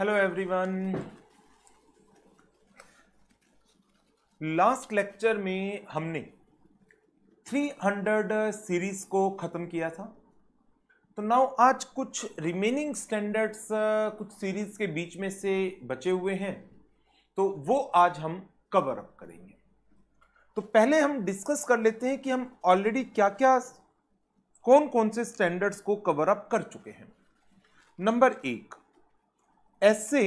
Hello everyone last lecture में हमने 300 series को ख़त्म किया था तो नाउ आज कुछ रिमेनिंग स्टैंडर्ड्स uh, कुछ सीरीज के बीच में से बचे हुए हैं तो वो आज हम कवर अप करेंगे तो पहले हम डिस्कस कर लेते हैं कि हम ऑलरेडी क्या क्या कौन कौन से स्टैंडर्ड्स को कवर अप कर चुके हैं नंबर एक ऐसे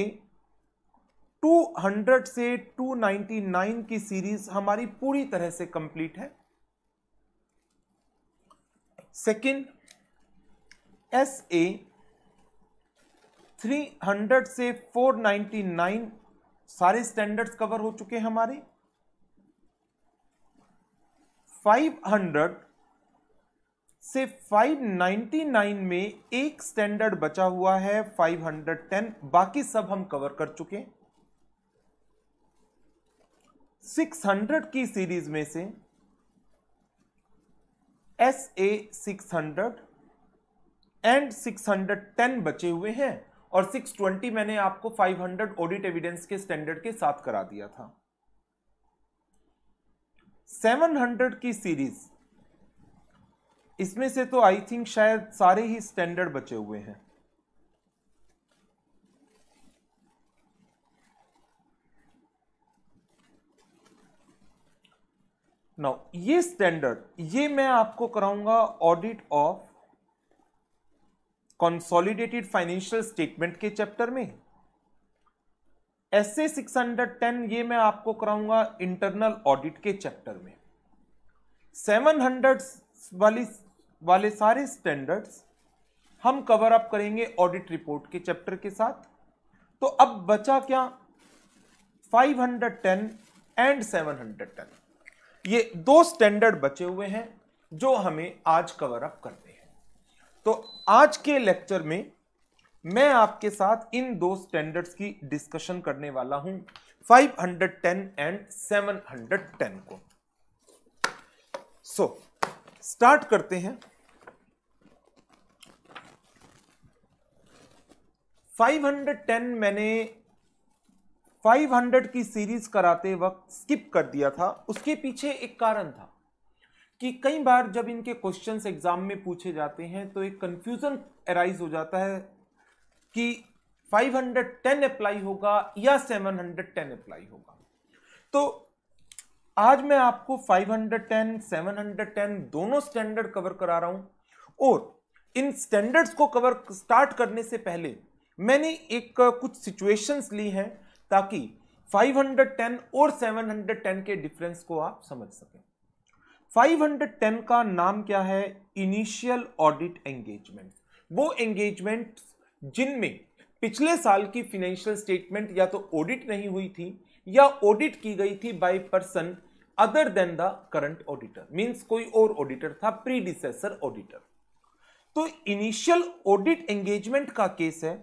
200 से 299 की सीरीज हमारी पूरी तरह से कंप्लीट है second S A three hundred से फोर नाइन सारे स्टैंडर्ड्स कवर हो चुके हैं हमारे फाइव हंड्रेड से 599 में एक स्टैंडर्ड बचा हुआ है 510 बाकी सब हम कवर कर चुके 600 की सीरीज में से S A six hundred and six hundred ten बचे हुए हैं और सिक्स ट्वेंटी मैंने आपको फाइव हंड्रेड ऑडिट एविडेंस के स्टैंडर्ड के साथ करा दिया था सेवन हंड्रेड की सीरीज इसमें से तो आई थिंक शायद सारे ही स्टैंडर्ड बचे हुए हैं नाउ ये स्टैंडर्ड ये मैं आपको कराऊंगा audit of consolidated financial statement के चैप्टर में S A six hundred ten ये मैं आपको कराऊंगा इंटरनल ऑडिट के चैप्टर में सेवन हंड्रेड वाली वाले सारे स्टैंडर्ड्स हम कवर अप करेंगे ऑडिट रिपोर्ट के चैप्टर के साथ तो अब बचा क्या 510 एंड 710 ये दो स्टैंडर्ड बचे हुए हैं जो हमें आज कवर अप करने हैं तो आज के लेक्चर में मैं आपके साथ इन दो स्टैंडर्ड्स की डिस्कशन करने वाला हूं 510 एंड 710 को सो so, स्टार्ट करते हैं फाइव हंड्रेड टेन मैंने फाइव हंड्रेड की सीरीज कराते वक्त स्किप कर दिया था उसके पीछे एक कारण था कि कई बार जब इनके क्वेश्चंस एग्जाम में पूछे जाते हैं तो एक कंफ्यूजन अराइज हो जाता है कि 510 अप्लाई होगा या 710 अप्लाई होगा तो आज मैं आपको 510, 710 दोनों स्टैंडर्ड कवर करा रहा हूं और इन स्टैंडर्ड्स को कवर स्टार्ट करने से पहले मैंने एक कुछ सिचुएशंस ली हैं ताकि 510 और 710 के डिफरेंस को आप समझ सकें 510 का नाम क्या है इनिशियल ऑडिट एंगेजमेंट वो एंगेजमेंट जिनमें पिछले साल की फिनेंशियल स्टेटमेंट या तो ऑडिट नहीं हुई थी या ऑडिट की गई थी by person other than the current auditor means कोई और ऑडिटर था प्रीडिसेसर ऑडिटर तो इनिशियल ऑडिट एंगेजमेंट का केस है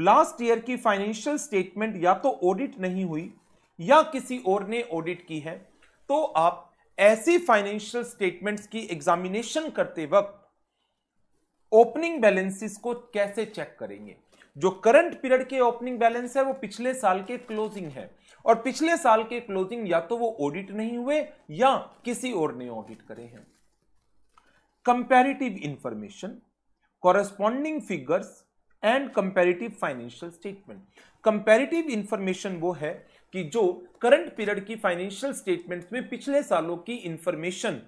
लास्ट ईयर की फाइनेंशियल स्टेटमेंट या तो ऑडिट नहीं हुई या किसी और ने ऑडिट की है तो आप ऐसी फाइनेंशियल स्टेटमेंट्स की एग्जामिनेशन करते वक्त ओपनिंग बैलेंसेस को कैसे चेक करेंगे जो करंट पीरियड के ओपनिंग बैलेंस है वो पिछले साल के क्लोजिंग है और पिछले साल के क्लोजिंग या तो वो ऑडिट नहीं हुए या किसी और ने ऑडिट करे हैं comparative information corresponding figures and comparative financial statement comparative information वो है कि जो करंट पीरियड की फाइनेंशियल स्टेटमेंट्स में पिछले सालों की इंफॉर्मेशन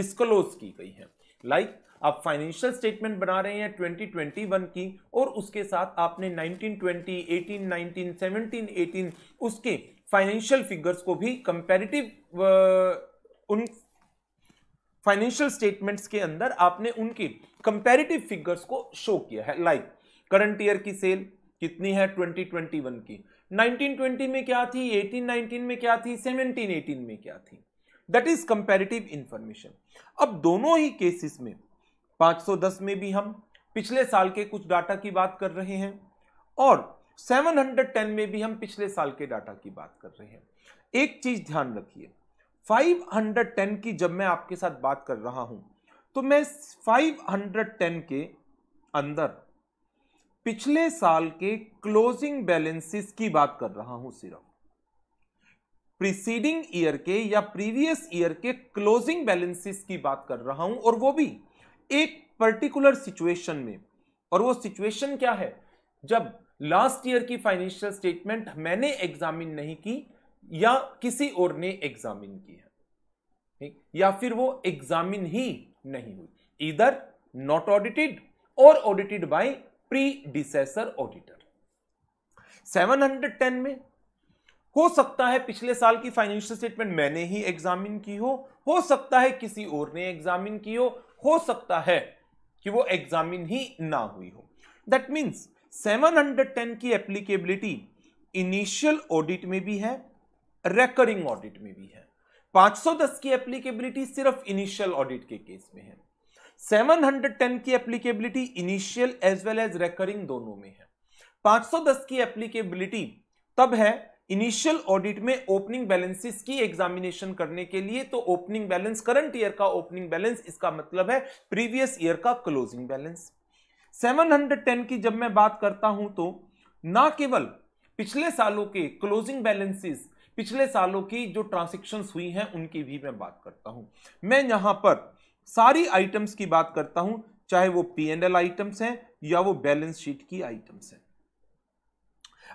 डिस्कलोज की गई है लाइक like, आप फाइनेंशियल स्टेटमेंट बना रहे हैं 2021 की और उसके साथ आपने 1920, 18, 19, 17, 18 उसके फाइनेंशियल फिगर्स को भी कंपेरेटिव उन फाइनेंशियल स्टेटमेंट्स के अंदर आपने उनकी कंपेरेटिव फिगर्स को शो किया है लाइक करंट ईयर की सेल कितनी है 2021 की 1920 में क्या थी 1819 में क्या थी 1718 में क्या थी दैट इज कंपेरेटिव इंफॉर्मेशन अब दोनों ही केसेस में 510 में भी हम पिछले साल के कुछ डाटा की बात कर रहे हैं और 710 में भी हम पिछले साल के डाटा की बात कर रहे हैं एक चीज ध्यान रखिए 510 की जब मैं आपके साथ बात कर रहा हूं तो मैं 510 के अंदर पिछले साल के क्लोजिंग बैलेंसेस की बात कर रहा हूं सिर्फ प्रीसीडिंग ईयर के या प्रीवियस ईयर के क्लोजिंग बैलेंसेस की बात कर रहा हूं और वो भी एक पर्टिकुलर सिचुएशन में और वो सिचुएशन क्या है जब लास्ट ईयर की फाइनेंशियल स्टेटमेंट मैंने एग्जामिन नहीं की या किसी और ने एग्जामिन की है ठीक या फिर वो एग्जामिन ही नहीं हुई इधर नॉट ऑडिटेड और audited by predecessor auditor 710 में हो सकता है पिछले साल की फाइनेंशियल स्टेटमेंट मैंने ही एग्जामिन की हो हो सकता है किसी और ने एग्जामिन की हो हो सकता है कि वो एग्जामिन ही ना हुई हो दैट मीन्स 710 की एप्लीकेबिलिटी इनिशियल ऑडिट में भी है रेकरिंग ऑडिट में भी है 510 की एप्लीकेबिलिटी सिर्फ इनिशियल ऑडिट के केस में है 710 की applicability initial as well as recurring दोनों में है 510 की एप्लीकेबिलिटी तब है इनिशियल ऑडिट में ओपनिंग बैलेंसेस की एग्जामिनेशन करने के लिए तो ओपनिंग बैलेंस करंट ईयर का ओपनिंग बैलेंस इसका मतलब है प्रीवियस ईयर का क्लोजिंग बैलेंस 710 की जब मैं बात करता हूं तो ना केवल पिछले सालों के क्लोजिंग बैलेंसेस पिछले सालों की जो ट्रांसेक्शन हुई हैं उनकी भी मैं बात करता हूं मैं यहां पर सारी आइटम्स की बात करता हूं चाहे वो पी एंड एल आइटम्स हैं या वो बैलेंस शीट की आइटम्स हैं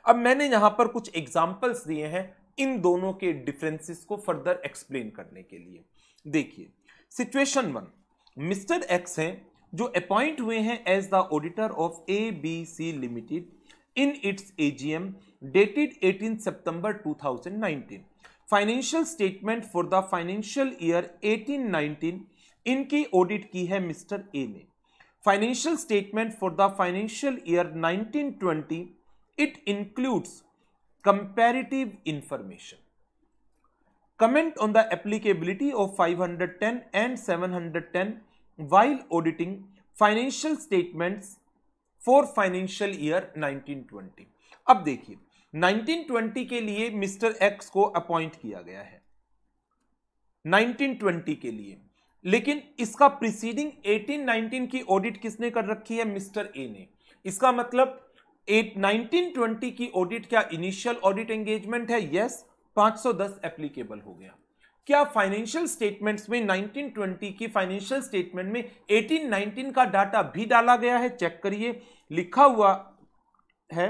अब मैंने यहाँ पर कुछ एग्जाम्पल्स दिए हैं इन दोनों के डिफरेंसेस को फर्दर एक्सप्लेन करने के लिए देखिए सिचुएशन वन मिस्टर एक्स हैं जो अपॉइंट हुए हैं as the auditor of A B C limited in its AGM dated 18 September 2019 financial statement for the financial year nineteen इनकी ऑडिट की है मिस्टर ए ने financial statement for the financial year 1920 It includes comparative information. Comment on the applicability of 510 and 710 while auditing financial statements for financial year 1920 अब देखिए 1920 के लिए mister x को appoint किया गया है 1920 के लिए लेकिन इसका प्रीसीडिंग 1819 की ऑडिट किसने कर रखी है मिस्टर ए ने इसका मतलब 1920 की ऑडिट क्या इनिशियल ऑडिट एंगेजमेंट है यस 510 एप्लीकेबल हो गया क्या फाइनेंशियल स्टेटमेंट्स में 1920 की फाइनेंशियल स्टेटमेंट में 1819 का डाटा भी डाला गया है चेक करिए लिखा हुआ है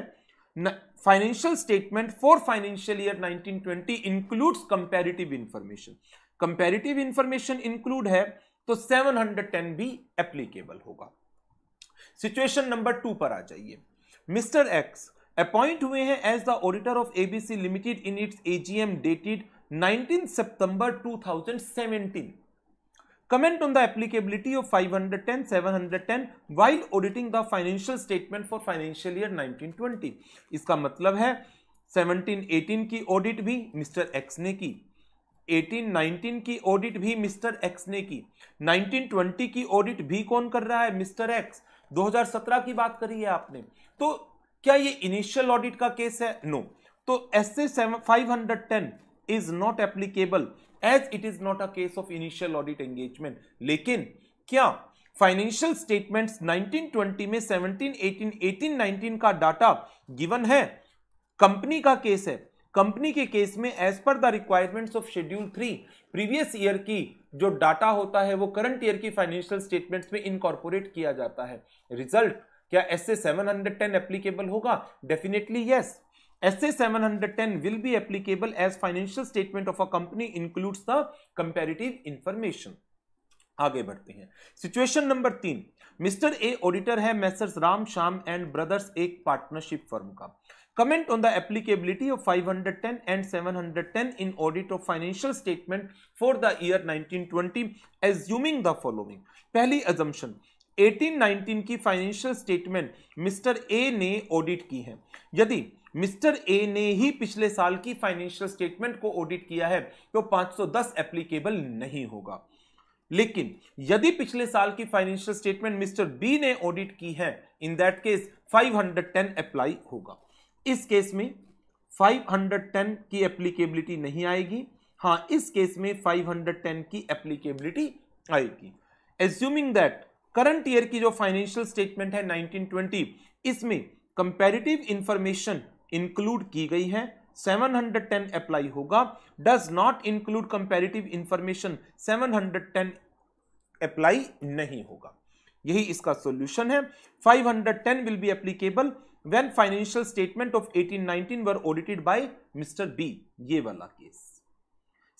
financial statement for financial year 1920 includes comparative information comparative information include है तो 710 भी एप्लीकेबल होगा सिचुएशन नंबर टू पर आ जाइए मिस्टर एक्स अपॉइंट हुए हैं as the auditor of ABC limited in its AGM dated 19 सितंबर 2017 comment on the applicability of 510 710 while auditing the financial statement for financial year 1920 इसका मतलब है 17 18 की ऑडिट भी मिस्टर एक्स ने की 18 19 की ऑडिट भी मिस्टर एक्स ने की 19 20 की ऑडिट भी कौन कर रहा है मिस्टर एक्स 2017 की बात करी है आपने तो क्या ये इनिशियल ऑडिट का केस है नो तो S A ten is not applicable as it is not a case of initial audit engagement लेकिन क्या फाइनेंशियल स्टेटमेंट्स 1920 में 17, 18, 18, 19 का डाटा गिवन है कंपनी का केस है कंपनी के केस में as per the requirements of schedule three previous year की जो डाटा होता है वो करंट ईयर की फाइनेंशियल स्टेटमेंट्स में इनकॉर्पोरेट किया जाता है रिजल्ट क्या S A seven hundred ten applicable होगा definitely yes S A seven hundred ten will be applicable as financial statement of a company includes the comparative information आगे बढ़ते हैं सिचुएशन नंबर तीन मिस्टर ए ऑडिटर है Messrs Ram Shyam and brothers एक partnership firm का comment on the applicability of 510 and 710 in audit of financial statement for the year 1920 assuming the following pehli assumption 1819 ki financial statement mr a ne audit ki hai yadi mister A ने ही पिछले साल की financial statement को audit किया है तो 510 applicable नहीं होगा लेकिन यदि पिछले साल की फाइनेंशियल स्टेटमेंट मिस्टर बी ने ऑडिट की है इन दैट केस 510 अप्लाई होगा इस केस में 510 की एप्लीकेबिलिटी नहीं आएगी हाँ इस केस में 510 की एप्लीकेबिलिटी आएगी एज्यूमिंग दैट करंट ईयर की जो फाइनेंशियल स्टेटमेंट है 1920 इसमें कंपेरिटिव इंफॉर्मेशन इंक्लूड की गई है 710 अप्लाई होगा does not include comparative information 710 apply नहीं होगा यही इसका सॉल्यूशन है 510 will be applicable when financial statement of 1819 were audited by Mr. B. ये वाला case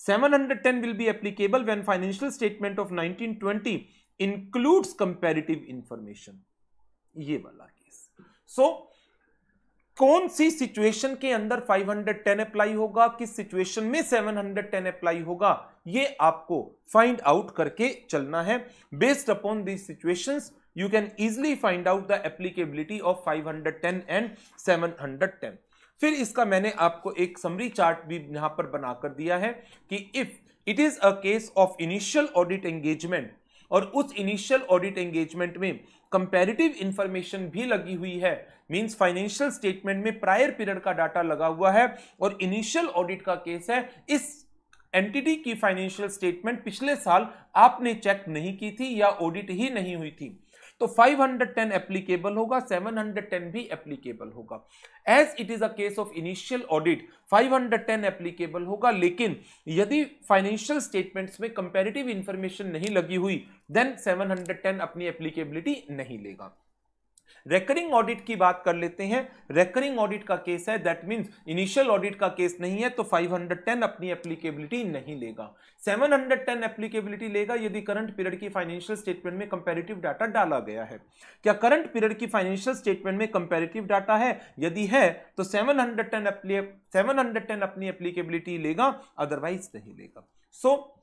710 will be applicable when financial statement of 1920 includes comparative information. ये वाला केस सो so, कौन सी सिचुएशन के अंदर 510 अप्लाई होगा किस सिचुएशन में 710 अप्लाई होगा ये आपको फाइंड आउट करके चलना है based upon this situations you can easily find out the applicability of 510 and 710 फिर इसका मैंने आपको एक समरी चार्ट भी यहां पर बनाकर दिया है कि if it is a case of initial audit engagement और उस इनिशियल ऑडिट एंगेजमेंट में कंपैरेटिव इंफॉर्मेशन भी लगी हुई है मींस फाइनेंशियल स्टेटमेंट में प्रायर पीरियड का डाटा लगा हुआ है और इनिशियल ऑडिट का केस है इस एंटिटी की फाइनेंशियल स्टेटमेंट पिछले साल आपने चेक नहीं की थी या ऑडिट ही नहीं हुई थी तो 510 एप्लीकेबल होगा 710 भी एप्लीकेबल होगा as it is a case of initial audit 510 applicable होगा लेकिन यदि फाइनेंशियल स्टेटमेंट्स में कंपेरेटिव इंफॉर्मेशन नहीं लगी हुई देन 710 अपनी एप्लीकेबिलिटी नहीं लेगा रेकरिंग ऑडिट की बात कर लेते हैं रेकरिंग ऑडिट का केस है दैट मीन्स इनिशियल ऑडिट का केस नहीं है तो 510 अपनी एप्लीकेबिलिटी नहीं लेगा 710 एप्लीकेबिलिटी लेगा यदि करंट पीरियड की फाइनेंशियल स्टेटमेंट में कंपेरेटिव डाटा डाला गया है क्या करंट पीरियड की फाइनेंशियल स्टेटमेंट में कंपेरेटिव डाटा है यदि है तो सेवन हंड्रेड टेन अपनी एप्लीकेबिलिटी लेगा अदरवाइज नहीं लेगा सो so,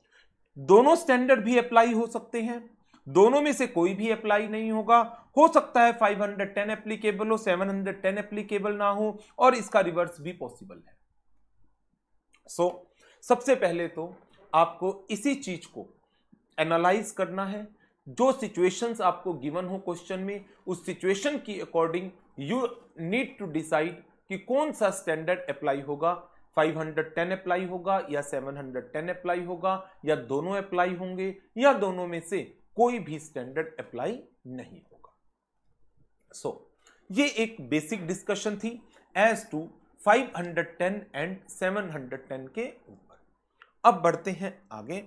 दोनों स्टैंडर्ड भी अप्लाई हो सकते हैं दोनों में से कोई भी अप्लाई नहीं होगा हो सकता है 510 एप्लीकेबल हो 710 एप्लीकेबल ना हो और इसका रिवर्स भी पॉसिबल है सो so, सबसे पहले तो आपको इसी चीज को एनालाइज करना है जो सिचुएशंस आपको गिवन हो क्वेश्चन में उस सिचुएशन की according you need to decide कि कौन सा स्टैंडर्ड अप्लाई होगा 510 अप्लाई होगा या 710 अप्लाई होगा या दोनों अप्लाई होंगे या दोनों में से कोई भी स्टैंडर्ड अप्लाई नहीं होगा सो so, ये एक बेसिक डिस्कशन थी एज टू 510 एंड 710 के ऊपर अब बढ़ते हैं आगे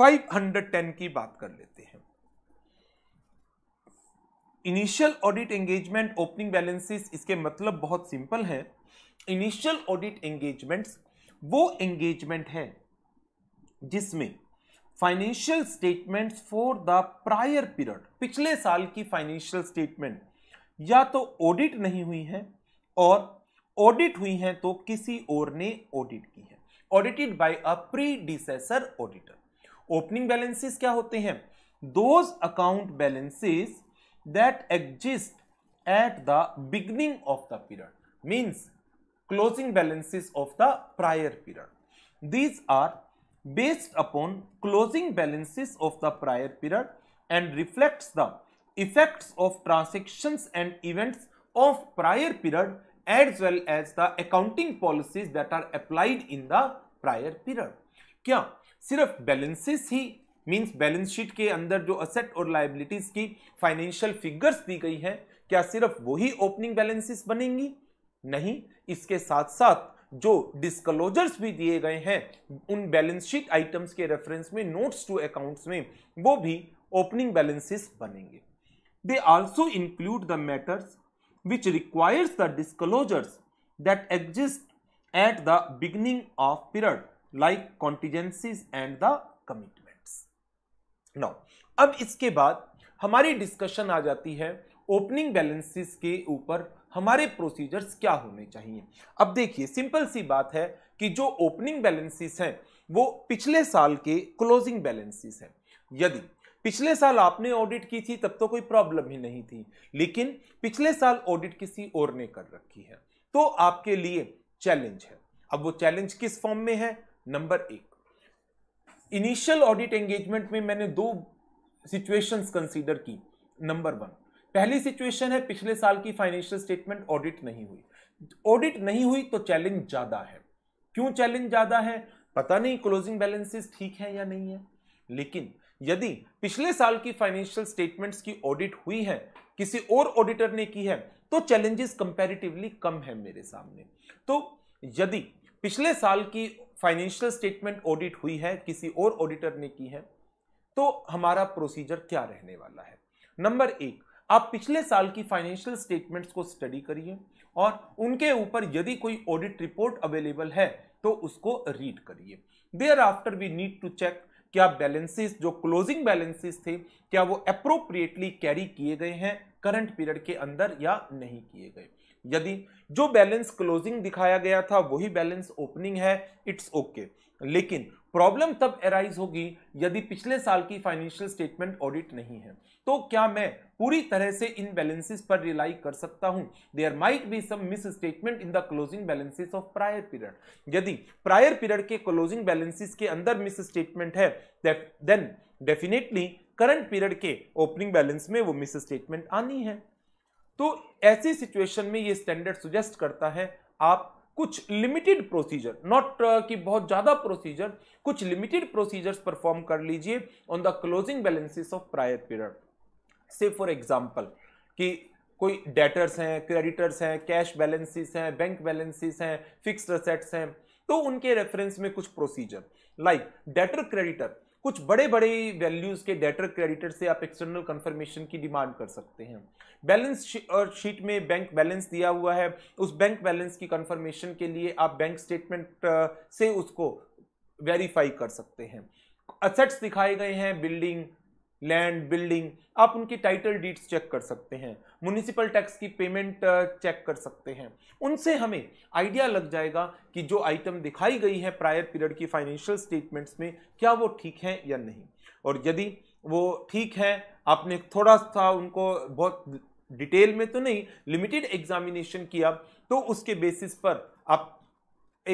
510 की बात कर लेते हैं initial audit engagement opening balances इसके मतलब बहुत सिंपल है इनिशियल ऑडिट एंगेजमेंट्स वो एंगेजमेंट है जिसमें financial statements for the prior period पिछले साल की फाइनेंशियल स्टेटमेंट या तो ऑडिट नहीं हुई है और ऑडिट हुई है तो किसी और ने ऑडिट की है audited by a predecessor auditor opening balances क्या होते हैं those account balances that exist at the beginning of the period means closing balances of the prior period these are based upon closing balances of the prior period and reflects the effects of transactions and events of prior period as well as the accounting policies that are applied in the prior period. क्या सिर्फ balances ही means balance sheet के अंदर जो asset और liabilities की financial figures दी गई हैं क्या सिर्फ वही ओपनिंग बैलेंसेस बनेंगी नहीं इसके साथ साथ जो डिस्कलोजर्स भी दिए गए हैं उन बैलेंस शीट आइटम्स के रेफरेंस में नोट्स टू अकाउंट्स में वो भी ओपनिंग बैलेंसेस बनेंगे they also include the matters which requires the disclosures that exist at the beginning of period like contingencies and the commitments now अब इसके बाद हमारी डिस्कशन आ जाती है ओपनिंग बैलेंसेस के ऊपर हमारे प्रोसीजर्स क्या होने चाहिए अब देखिए सिंपल सी बात है कि जो ओपनिंग बैलेंसेस हैं वो पिछले साल के क्लोजिंग बैलेंसेस हैं यदि पिछले साल आपने ऑडिट की थी तब तो कोई प्रॉब्लम ही नहीं थी लेकिन पिछले साल ऑडिट किसी और ने कर रखी है तो आपके लिए चैलेंज है अब वो चैलेंज किस फॉर्म में है नंबर एक इनिशियल ऑडिट एंगेजमेंट में मैंने दो सिचुएशंस कंसीडर की नंबर वन पहली सिचुएशन है पिछले साल की फाइनेंशियल स्टेटमेंट ऑडिट नहीं हुई ऑडिट नहीं हुई तो चैलेंज ज्यादा है क्यों चैलेंज ज्यादा है पता नहीं क्लोजिंग बैलेंसेस ठीक है या नहीं है लेकिन यदि पिछले साल की फाइनेंशियल स्टेटमेंट्स की ऑडिट हुई है किसी और ऑडिटर ने की है तो चैलेंजेस कंपैरेटिवली कम है मेरे सामने तो यदि पिछले साल की फाइनेंशियल स्टेटमेंट ऑडिट हुई है किसी और ऑडिटर ने की है तो हमारा प्रोसीजर क्या रहने वाला है नंबर एक आप पिछले साल की फाइनेंशियल स्टेटमेंट्स को स्टडी करिए और उनके ऊपर यदि कोई ऑडिट रिपोर्ट अवेलेबल है तो उसको रीड करिए thereafter we need to check क्या बैलेंसेस जो क्लोजिंग बैलेंसेस थे क्या वो अप्रोप्रिएटली कैरी किए गए हैं करंट पीरियड के अंदर या नहीं किए गए यदि जो बैलेंस क्लोजिंग दिखाया गया था वही बैलेंस ओपनिंग है इट्स ओके okay. लेकिन प्रॉब्लम तब एराइज होगी यदि पिछले साल की फाइनेंशियल स्टेटमेंट ऑडिट नहीं है तो क्या मैं पूरी तरह से इन बैलेंसेस पर रिलाई कर सकता हूं there might be some misstatement in the closing balances of prior period यदि प्रायर पीरियड के क्लोजिंग बैलेंसेस के अंदर मिस स्टेटमेंट है देन डेफिनेटली करंट पीरियड के ओपनिंग बैलेंस में वो मिस स्टेटमेंट आनी है तो ऐसी सिचुएशन में ये स्टैंडर्ड सुजेस्ट करता है आप कुछ लिमिटेड प्रोसीजर नॉट कि बहुत ज़्यादा प्रोसीजर कुछ लिमिटेड प्रोसीजर्स परफॉर्म कर लीजिए on the closing balances of prior period से फॉर एग्जाम्पल कि कोई डेटर्स हैं क्रेडिटर्स हैं कैश बैलेंसेस हैं बैंक बैलेंसेस हैं फिक्स्ड असेट्स हैं तो उनके रेफरेंस में कुछ प्रोसीजर लाइक डेटर क्रेडिटर कुछ बड़े बड़े वैल्यूज के डेटर क्रेडिटर से आप एक्सटर्नल कंफर्मेशन की डिमांड कर सकते हैं बैलेंस शीट में बैंक बैलेंस दिया हुआ है उस बैंक बैलेंस की कंफर्मेशन के लिए आप बैंक स्टेटमेंट से उसको वेरीफाई कर सकते हैं असेट्स दिखाए गए हैं बिल्डिंग लैंड बिल्डिंग आप उनकी टाइटल डीड्स चेक कर सकते हैं म्यूनिसिपल टैक्स की पेमेंट चेक uh, कर सकते हैं उनसे हमें आइडिया लग जाएगा कि जो आइटम दिखाई गई है प्रायर पीरियड की फाइनेंशियल स्टेटमेंट्स में क्या वो ठीक है या नहीं और यदि वो ठीक है आपने थोड़ा सा उनको बहुत डिटेल में तो नहीं लिमिटेड एग्जामिनेशन किया तो उसके बेसिस पर आप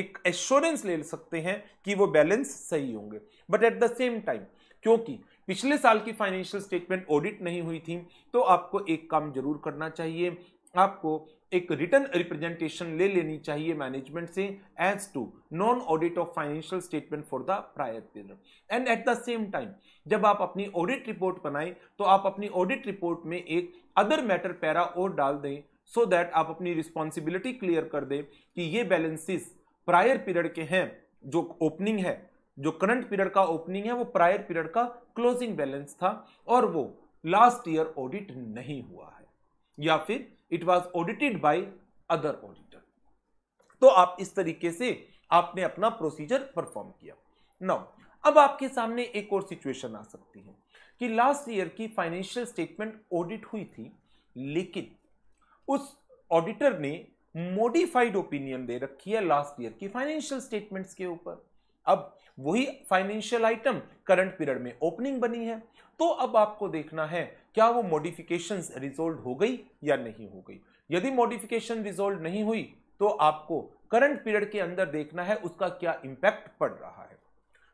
एक एश्योरेंस ले सकते हैं कि वो बैलेंस सही होंगे but at the same time क्योंकि पिछले साल की फाइनेंशियल स्टेटमेंट ऑडिट नहीं हुई थी तो आपको एक काम जरूर करना चाहिए आपको एक रिटर्न रिप्रेजेंटेशन ले लेनी चाहिए मैनेजमेंट से as to non audit of financial statement for the prior period and at the same time जब आप अपनी ऑडिट रिपोर्ट बनाएं तो आप अपनी ऑडिट रिपोर्ट में एक अदर मैटर पैरा और डाल दें सो so दैट आप अपनी रिस्पॉन्सिबिलिटी क्लियर कर दें कि ये बैलेंसेस प्रायर पीरियड के हैं जो ओपनिंग है जो करंट पीरियड का ओपनिंग है वो प्रायर पीरियड का क्लोजिंग बैलेंस था और वो लास्ट ईयर ऑडिट नहीं हुआ है या फिर it was audited by other auditor तो आप इस तरीके से आपने अपना प्रोसीजर परफॉर्म किया नाउ अब आपके सामने एक और सिचुएशन आ सकती है कि लास्ट ईयर की फाइनेंशियल स्टेटमेंट ऑडिट हुई थी लेकिन उस ऑडिटर ने मॉडिफाइड ओपिनियन दे रखी है लास्ट ईयर की फाइनेंशियल स्टेटमेंट्स के ऊपर अब वही फाइनेंशियल आइटम करंट पीरियड में ओपनिंग बनी है तो अब आपको देखना है क्या वो मॉडिफिकेशन रिजोल्व हो गई या नहीं हो गई यदि मॉडिफिकेशन रिजोल्व नहीं हुई तो आपको करंट पीरियड के अंदर देखना है उसका क्या इंपैक्ट पड़ रहा है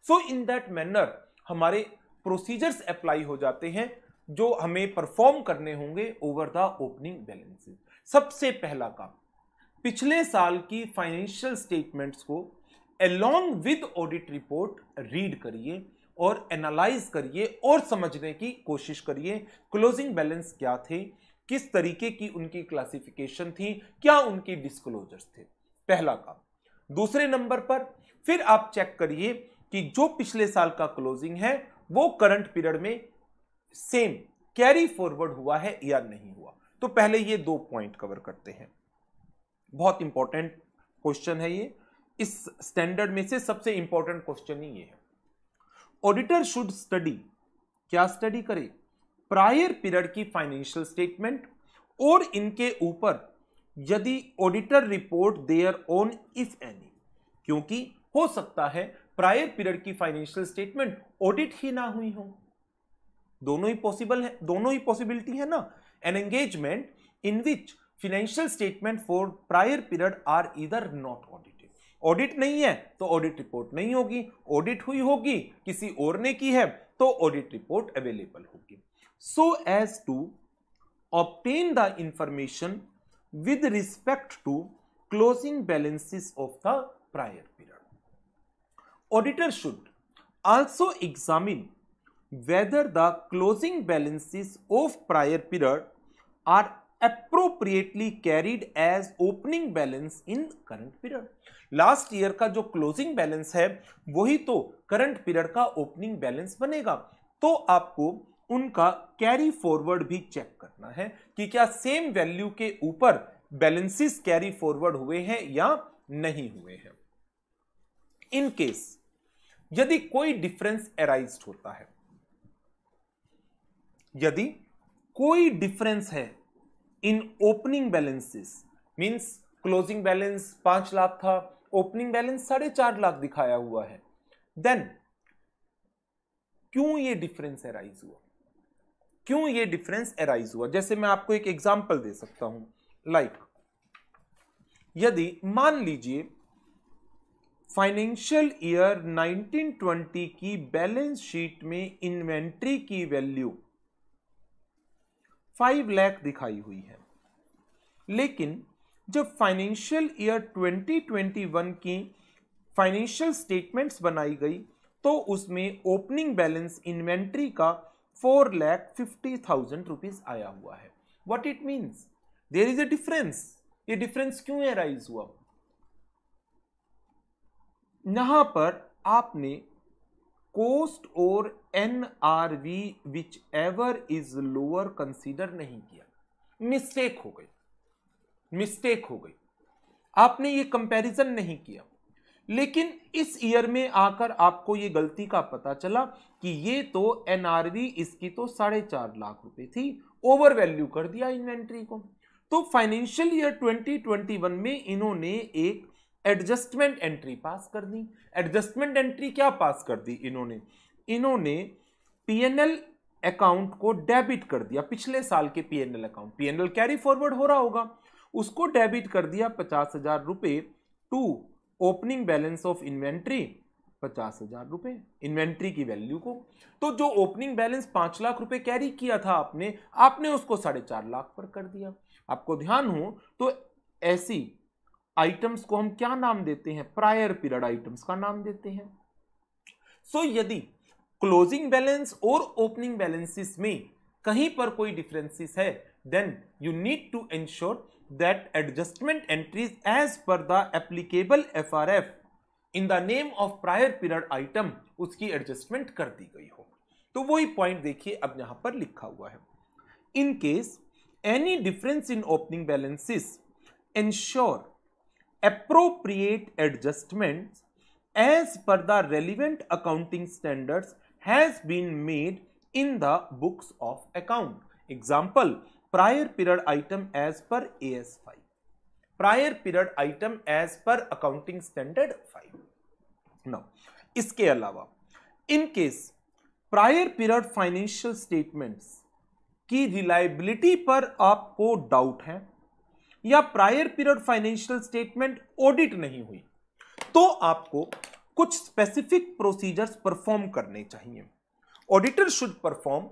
सो इन दैट मैनर हमारे प्रोसीजर्स अप्लाई हो जाते हैं जो हमें परफॉर्म करने होंगे ओवर द ओपनिंग बैलेंसेस सबसे पहला काम पिछले साल की फाइनेंशियल स्टेटमेंट्स को along with audit report read करिए और एनालाइज करिए और समझने की कोशिश करिए क्लोजिंग बैलेंस क्या थे किस तरीके की उनकी क्लासिफिकेशन थी क्या उनकी डिस्क्लोजर्स थे पहला काम दूसरे नंबर पर फिर आप चेक करिए कि जो पिछले साल का क्लोजिंग है वो करंट पीरियड में सेम कैरी फॉरवर्ड हुआ है या नहीं हुआ तो पहले ये दो पॉइंट कवर करते हैं बहुत इंपॉर्टेंट क्वेश्चन है ये इस स्टैंडर्ड में से सबसे इंपॉर्टेंट क्वेश्चन ही ये है ऑडिटर शुड स्टडी क्या स्टडी करे प्रायर पीरियड की फाइनेंशियल स्टेटमेंट और इनके ऊपर यदि auditor report their own if any क्योंकि हो सकता है प्रायर पीरियड की फाइनेंशियल स्टेटमेंट ऑडिट ही ना हुई हो दोनों ही पॉसिबल है दोनों ही पॉसिबिलिटी है ना an engagement in which financial statement for prior period are either not audit audit नहीं है तो ऑडिट रिपोर्ट नहीं होगी ऑडिट हुई होगी किसी और ने की है तो ऑडिट रिपोर्ट अवेलेबल होगी so as to obtain the information with respect to closing balances of the prior period auditor should also examine whether the closing balances of prior period are appropriately carried as opening balance in current period. Last year का जो closing balance है वही तो current period का opening balance बनेगा तो आपको उनका कैरी फॉरवर्ड भी चेक करना है कि क्या सेम वैल्यू के ऊपर बैलेंसेस कैरी फॉरवर्ड हुए हैं या नहीं हुए हैं इन केस यदि कोई डिफरेंस एराइज होता है यदि कोई डिफरेंस है in opening balances means closing balance पांच लाख था ओपनिंग बैलेंस साढ़े चार लाख दिखाया हुआ है देन क्यों ये डिफरेंस एराइज हुआ क्यों ये डिफरेंस एराइज हुआ जैसे मैं आपको एक एग्जाम्पल दे सकता हूं लाइक like, यदि मान लीजिए फाइनेंशियल ईयर 1920 की बैलेंस शीट में इन्वेंट्री की वैल्यू फाइव लैख दिखाई हुई है लेकिन जब फाइनेंशियल ईयर 2021 की फाइनेंशियल स्टेटमेंट्स बनाई गई तो उसमें ओपनिंग बैलेंस इन्वेंट्री का four lakh fifty thousand rupees आया हुआ है what it means there is a difference ये डिफरेंस क्यों अराइज हुआ यहां पर आपने कोस्ट और N R V whichever is lower consider नहीं किया मिस्टेक हो गई मिस्टेक हो गई आपने ये कंपैरिजन नहीं किया लेकिन इस ईयर में आकर आपको ये गलती का पता चला कि ये तो एन आर वी इसकी तो साढ़े चार लाख रुपए थी ओवर वैल्यू कर दिया इन्वेंट्री को तो फाइनेंशियल ईयर 2021 में इन्होंने एक एडजस्टमेंट एंट्री पास कर दी एडजस्टमेंट एंट्री क्या पास कर दी इन्होंने इन्होंने पीएनएल अकाउंट को डेबिट कर दिया पिछले साल के PNL account PNL carry forward हो रहा होगा उसको डेबिट कर दिया पचास हजार रुपए to opening balance of inventory पचास हजार रुपए इन्वेंट्री की वैल्यू को तो जो ओपनिंग बैलेंस पांच लाख रुपए कैरी किया था आपने आपने उसको साढ़े चार लाख पर कर दिया आपको ध्यान हो तो ऐसी आइटम्स को हम क्या नाम देते हैं प्रायर पीरियड आइटम्स का नाम देते हैं सो so, यदि क्लोजिंग बैलेंस और ओपनिंग बैलेंसेस में कहीं पर कोई डिफरेंसेस है then you need to ensure that adjustment entries as per the applicable F in the name of prior period item उसकी एडजस्टमेंट कर दी गई हो तो वही पॉइंट देखिए अब यहां पर लिखा हुआ है in case any difference in opening balances ensure appropriate adjustments as per the relevant accounting standards has been made in the books of account. Example, prior period item as per AS 5. Prior period item as per accounting standard 5. Now, iske alawa in case prior period financial statements की reliability पर आपको doubt है या prior period financial statement audit नहीं हुई तो आपको कुछ स्पेसिफिक प्रोसीजर्स परफॉर्म करने चाहिए auditor should perform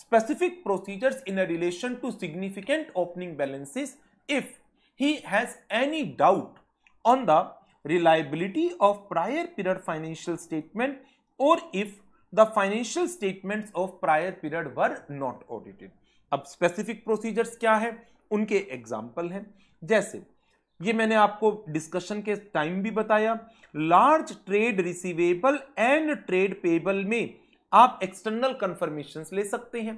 specific procedures in relation to significant opening balances if he has any doubt on the reliability of prior period financial statement और if the financial statement of prior period were not audited अब specific procedures क्या है उनके example हैं जैसे ये मैंने आपको डिस्कशन के टाइम भी बताया large trade receivable and trade payable में आप एक्सटर्नल कंफर्मेशन ले सकते हैं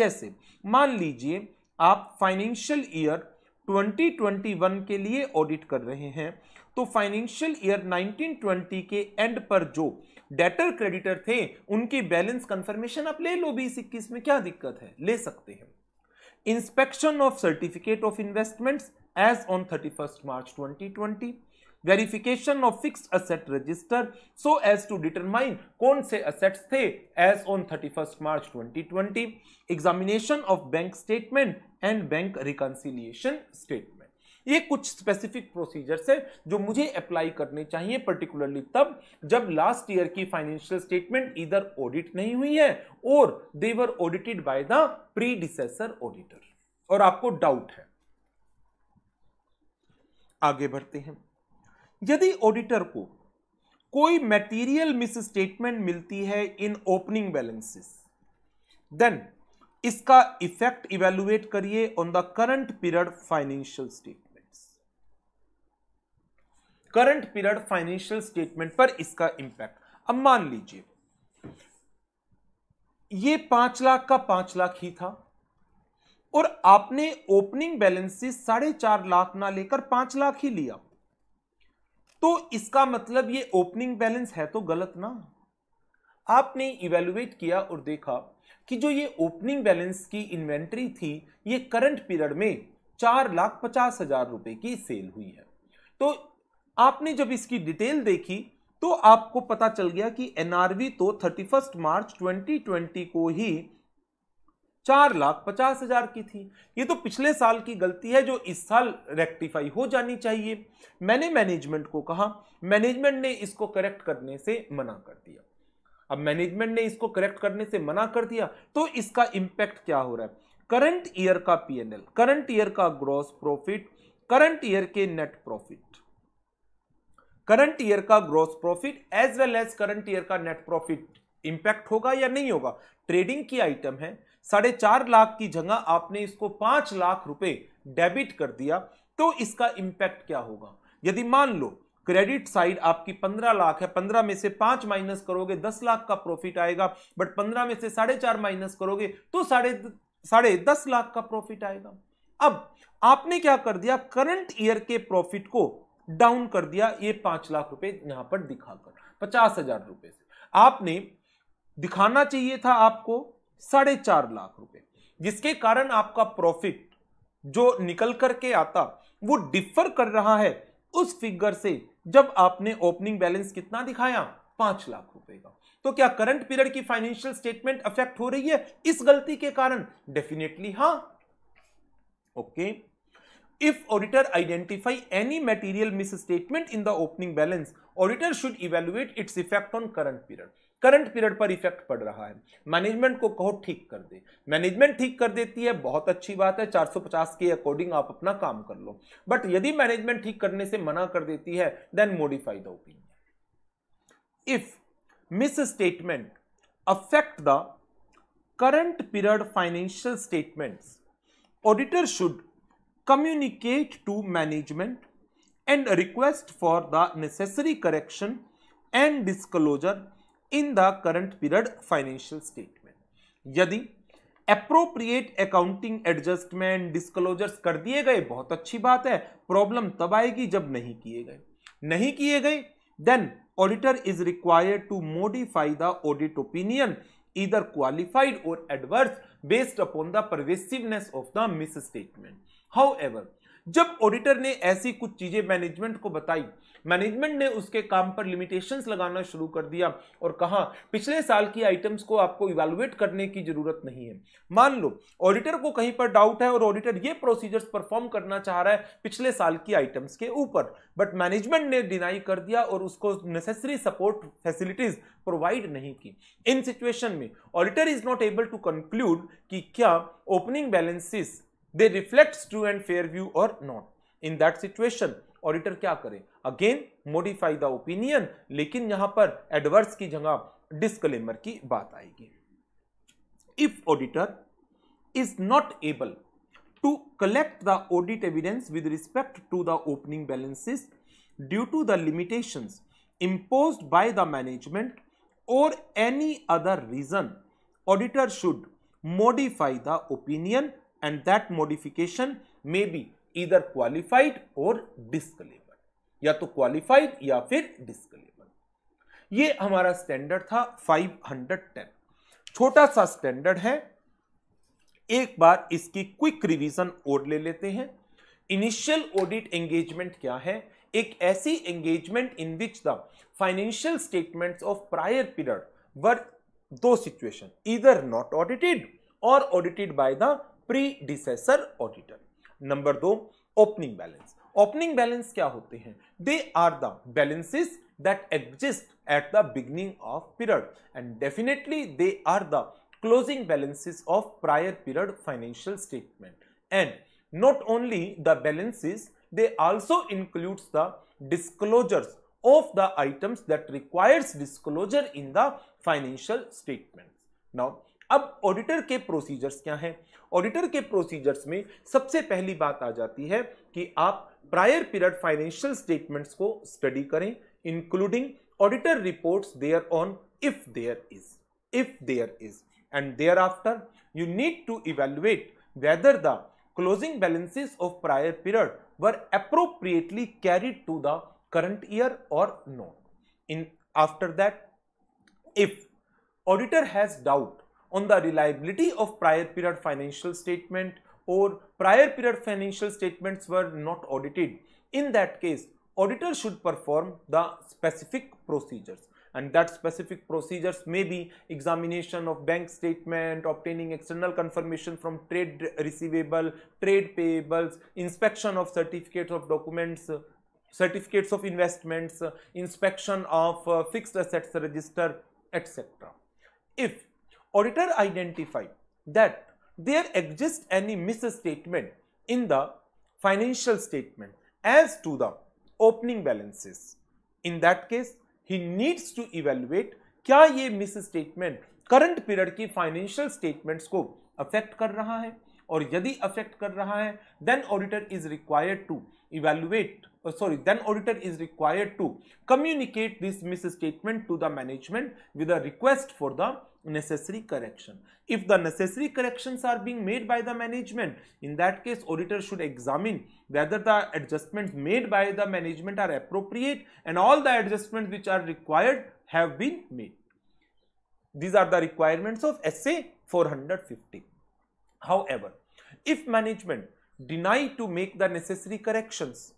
जैसे मान लीजिए आप फाइनेंशियल ईयर 2021 के लिए ऑडिट कर रहे हैं तो फाइनेंशियल ईयर 1920 के एंड पर जो डेटर क्रेडिटर थे उनके बैलेंस कंफर्मेशन आप ले लो बीस इक्कीस में क्या दिक्कत है ले सकते हैं inspection of certificate of investments as on 31st March 2020, verification of fixed asset register so as to determine kon se assets the as on 31st March 2020, examination of bank statement and bank reconciliation statement. ये कुछ specific procedures है जो मुझे apply करने चाहिए particularly तब जब last year की फाइनेंशियल स्टेटमेंट इधर ऑडिट नहीं हुई है और they were audited by the pre auditor और आपको डाउट है आगे बढ़ते हैं यदि ऑडिटर को कोई मेटीरियल मिस स्टेटमेंट मिलती है इन ओपनिंग बैलेंसेस देन इसका इफेक्ट इवेलुएट करिए on the current period financial state current period financial statement पर इसका इंपैक्ट अब मान लीजिए ये पांच लाख का पांच लाख ही था और आपने ओपनिंग बैलेंस से साढ़े चार लाख ना लेकर पांच लाख ही लिया तो इसका मतलब ये ओपनिंग बैलेंस है तो गलत ना आपने इवेल्युएट किया और देखा कि जो ये ओपनिंग बैलेंस की इन्वेंट्री थी ये करंट पीरियड में चार लाख पचास हजार रुपए की सेल हुई है तो आपने जब इसकी डिटेल देखी तो आपको पता चल गया कि एनआरवी तो 31 मार्च 2020 को ही चार लाख पचास हजार की थी ये तो पिछले साल की गलती है जो इस साल रेक्टिफाई हो जानी चाहिए मैंने मैनेजमेंट को कहा मैनेजमेंट ने इसको करेक्ट करने से मना कर दिया अब मैनेजमेंट ने इसको करेक्ट करने से मना कर दिया तो इसका इंपैक्ट क्या हो रहा है करंट ईयर का पीएनएल करंट ईयर का ग्रॉस प्रॉफिट करंट ईयर के नेट प्रॉफिट करंट ईयर का gross profit as well as current year का नेट प्रॉफिट इंपैक्ट होगा या नहीं होगा ट्रेडिंग की आइटम है साढ़े चार लाख की जगह आपने इसको पांच लाख रुपए डेबिट कर दिया तो इसका इंपैक्ट क्या होगा यदि मान लो क्रेडिट साइड आपकी पंद्रह लाख है पंद्रह में से पांच माइनस करोगे दस लाख का प्रॉफिट आएगा बट पंद्रह में से साढ़े चार माइनस करोगे तो साढ़े साढ़े दस लाख का प्रॉफिट आएगा अब आपने क्या कर दिया करंट ईयर के प्रॉफिट को डाउन कर दिया ये पांच लाख रुपए यहां पर दिखाकर पचास हजार रुपए से आपने दिखाना चाहिए था आपको साढ़े चार लाख रुपए जिसके कारण आपका प्रॉफिट जो निकल करके आता वो डिफर कर रहा है उस फिगर से जब आपने ओपनिंग बैलेंस कितना दिखाया पांच लाख रुपए का तो क्या करंट पीरियड की फाइनेंशियल स्टेटमेंट अफेक्ट हो रही है इस गलती के कारण डेफिनेटली हाँ okay okay. Auditor identify any any misstatement in the opening balance auditor should evaluate its effect on current period current period पर इफेक्ट पड़ रहा है मैनेजमेंट को कहो ठीक कर दे मैनेजमेंट ठीक कर देती है बहुत अच्छी बात है 450 के अकॉर्डिंग आप अपना काम कर लो बट यदि मैनेजमेंट ठीक करने से मना कर देती है then modify the opinion if misstatement affect the current period financial statements auditor should communicate to management and request for the necessary correction and disclosure in the current period financial statement. यदि appropriate accounting adjustment disclosures कर दिए गए बहुत अच्छी बात है problem तब आएगी जब नहीं किए गए नहीं किए गए then auditor is required to modify the audit opinion either qualified or adverse based upon the pervasiveness of the misstatement however जब ऑडिटर ने ऐसी कुछ चीजें मैनेजमेंट को बताई मैनेजमेंट ने उसके काम पर लिमिटेशंस लगाना शुरू कर दिया और कहा पिछले साल की आइटम्स को आपको इवेलुएट करने की जरूरत नहीं है मान लो ऑडिटर को कहीं पर डाउट है और ऑडिटर ये प्रोसीजर्स परफॉर्म करना चाह रहा है पिछले साल की आइटम्स के ऊपर बट मैनेजमेंट ने डिनाई कर दिया और उसको नेसेसरी सपोर्ट फैसिलिटीज प्रोवाइड नहीं की इन सिचुएशन में auditor is not able to conclude कि क्या opening balances they reflect true and fair view और not in that situation auditor क्या करें अगेन मोडिफाई द ओपिनियन लेकिन यहां पर एडवर्स की जगह डिस्कलेमर की बात आएगी if auditor is not able to collect the audit evidence with respect to the opening balances due to the limitation impose by the management और any other reason auditor should modify the opinion and that modification may be either qualified और disclaimer या तो qualified या फिर डिस्कलेबल ये हमारा standard था 510 छोटा सा स्टैंडर्ड है एक बार इसकी क्विक रिवीजन और ले लेते हैं इनिशियल ऑडिट एंगेजमेंट क्या है एक ऐसी engagement in which the financial statements of prior period were दो सिचुएशन इधर नॉट ऑडिटेड और audited by the predecessor auditor number दो ओपनिंग बैलेंस ओपनिंग बैलेंस क्या होते हैं they are the balances that exist at the beginning of period and definitely they are the closing balances of prior period financial statement and not only the balances they also includes the disclosures of the items that requires disclosure in the financial statement now अब auditor के procedures क्या हैं auditor के procedures में सबसे पहली बात आ जाती है कि आप प्रायर पीरियड फाइनेंशियल स्टेटमेंट्स को स्टडी करें including auditor reports thereon if there is if there is and thereafter you need to evaluate whether the closing balances of prior period were appropriately carried to the current year और not in after that if auditor has doubt on the reliability of prior period financial statement or prior period financial statements were not audited. In that case, auditor should perform the specific procedures and that specific procedures may be examination of bank statement, obtaining external confirmation from trade receivable, trade payables, inspection of certificates of documents, certificates of investments, inspection of uh, fixed assets register, etc. If auditor identified that there exists any misstatement in the financial statement as to the opening balances. In that case, he needs to evaluate kya ye misstatement current period ki financial statements ko affect kar raha hai और यदि affect कर रहा है then auditor is required to evaluate sorry then auditor is required to communicate this misstatement to the management with a request for the necessary correction if the necessary corrections are being made by the management in that case auditor should examine whether the adjustments made by the management are appropriate and all the adjustments which are required have been made these are the requirements of sa 450 However, if management deny to make the necessary corrections,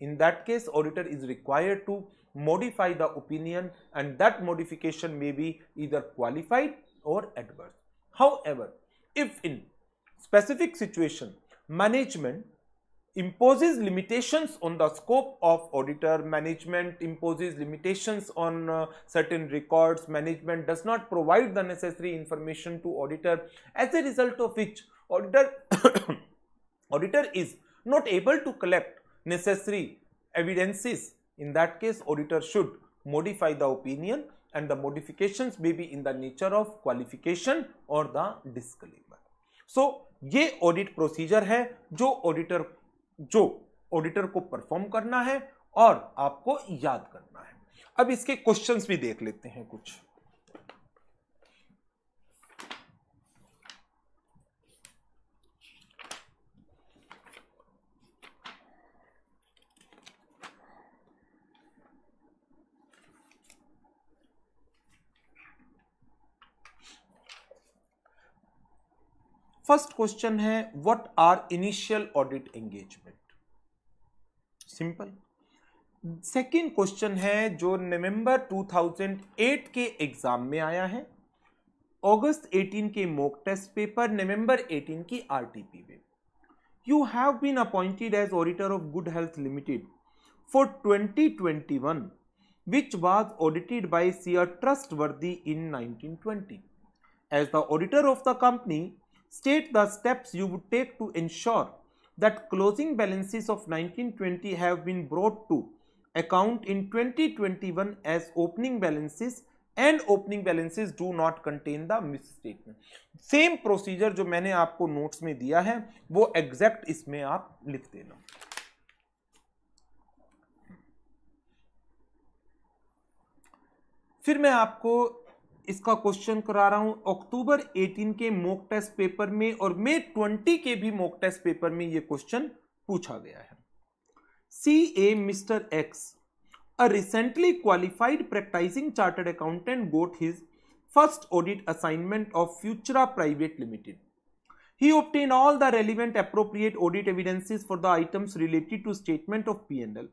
in that case auditor is required to modify the opinion and that modification may be either qualified or adverse. However, if in specific situation management imposes limitations on the scope of auditor management imposes limitations on uh, certain records management does not provide the necessary information to auditor as a result of which auditor auditor is not able to collect necessary evidences in that case auditor should modify the opinion and the modifications may be in the nature of qualification or the disclaimer so ये audit procedure है जो auditor जो auditor को perform करना है और आपको याद करना है अब इसके क्वेश्चंस भी देख लेते हैं कुछ फर्स्ट क्वेश्चन है what are initial audit engagement simple second question है जो नवंबर 2008 के एग्जाम में आया है अगस्त 18 के मॉक टेस्ट पेपर नवंबर 18 की आरटीपी में you have been appointed as auditor of Good Health Limited for 2021 which was audited by Sear Trustworthy in 1920 as the auditor of the company state the steps you would take to ensure that closing balances of 1920 have been brought to account in 2021 as opening balances and opening balances do not contain the misstatement same procedure जो मैंने आपको notes में दिया है वो exact इसमें आप लिख देना फिर मैं आपको इसका क्वेश्चन करा रहा हूं अक्टूबर 18 के मॉक टेस्ट पेपर में और मे 20 के भी मॉक टेस्ट पेपर में यह क्वेश्चन पूछा गया है C A mister X a recently qualified practising chartered accountant got his first audit assignment of Futura Private Limited. He obtained all the relevant appropriate audit evidences for the items related to statement of P&L.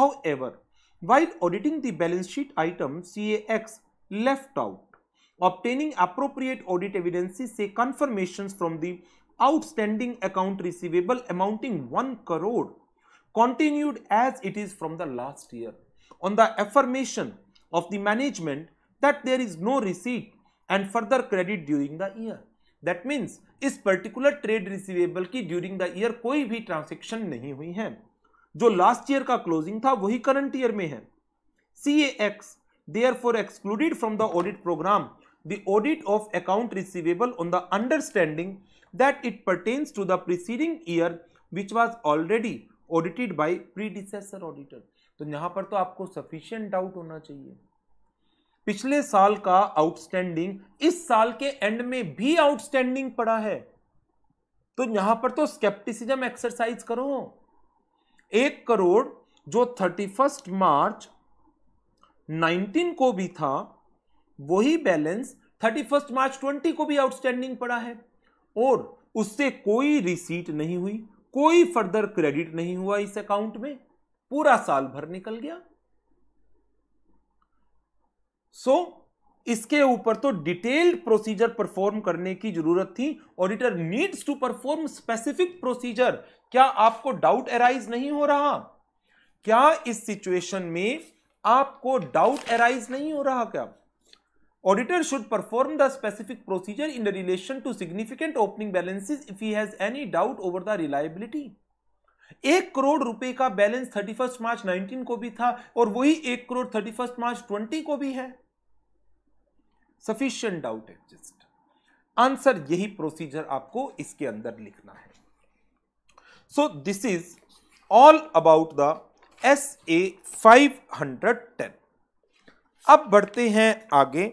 However, while auditing the balance sheet item CAX left out. Obtaining appropriate audit evidences say confirmations from the outstanding account receivable amounting 1 crore continued as it is from the last year on the affirmation of the management that there is no receipt and further credit during the year. That means इस particular trade receivable की during the year कोई भी transaction नहीं हुई है जो last year का closing था वही करंट ईयर में है C X therefore excluded from the audit program the audit of account receivable on the understanding that it pertains to the preceding year which was already audited by predecessor auditor तो यहाँ पर तो आपको sufficient doubt होना चाहिए पिछले साल का आउटस्टैंडिंग इस साल के एंड में भी आउटस्टैंडिंग पड़ा है तो यहां पर तो स्केप्टिसिज्म एक्सरसाइज करो एक करोड़ जो थर्टी फर्स्ट मार्च 19 को भी था वही बैलेंस 31 मार्च 20 को भी आउटस्टैंडिंग पड़ा है और उससे कोई रिसीट नहीं हुई कोई फर्दर क्रेडिट नहीं हुआ इस अकाउंट में पूरा साल भर निकल गया सो so, इसके ऊपर तो डिटेल्ड प्रोसीजर परफॉर्म करने की जरूरत थी auditor needs to perform specific procedure क्या आपको डाउट एराइज नहीं हो रहा क्या इस सिचुएशन में आपको डाउट अराइज नहीं हो रहा क्या auditor should perform the specific procedure in relation to significant opening balances if he has any doubt over the reliability एक करोड़ रुपए का balance thirty first March nineteen को भी था और वही एक crore thirty first March twenty को भी है सफिशियंट डाउट एग्जिस्ट आंसर यही प्रोसीजर आपको इसके अंदर लिखना है so this is all about the S A five hundred ten अब बढ़ते हैं आगे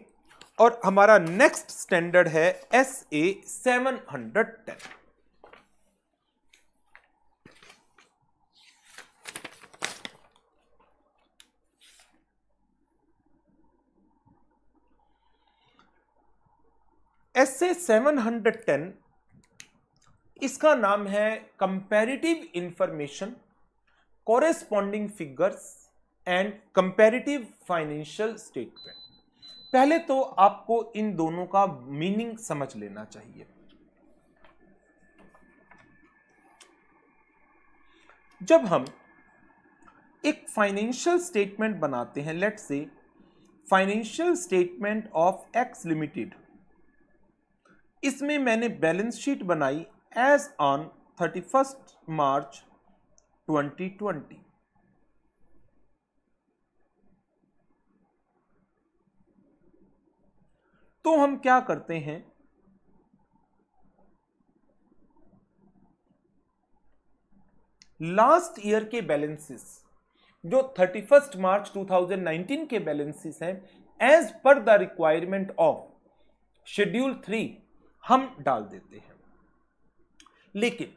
और हमारा नेक्स्ट स्टैंडर्ड है S A seven hundred ten S A seven hundred ten इसका नाम है comparative information corresponding figures and comparative financial statement पहले तो आपको इन दोनों का मीनिंग समझ लेना चाहिए जब हम एक फाइनेंशियल स्टेटमेंट बनाते हैं let's say financial statement of X limited इसमें मैंने बैलेंस शीट बनाई as on thirty first March 2020 तो हम क्या करते हैं लास्ट ईयर के बैलेंसेस जो 31 मार्च 2019 के बैलेंसेस हैं as per the requirement of schedule three हम डाल देते हैं लेकिन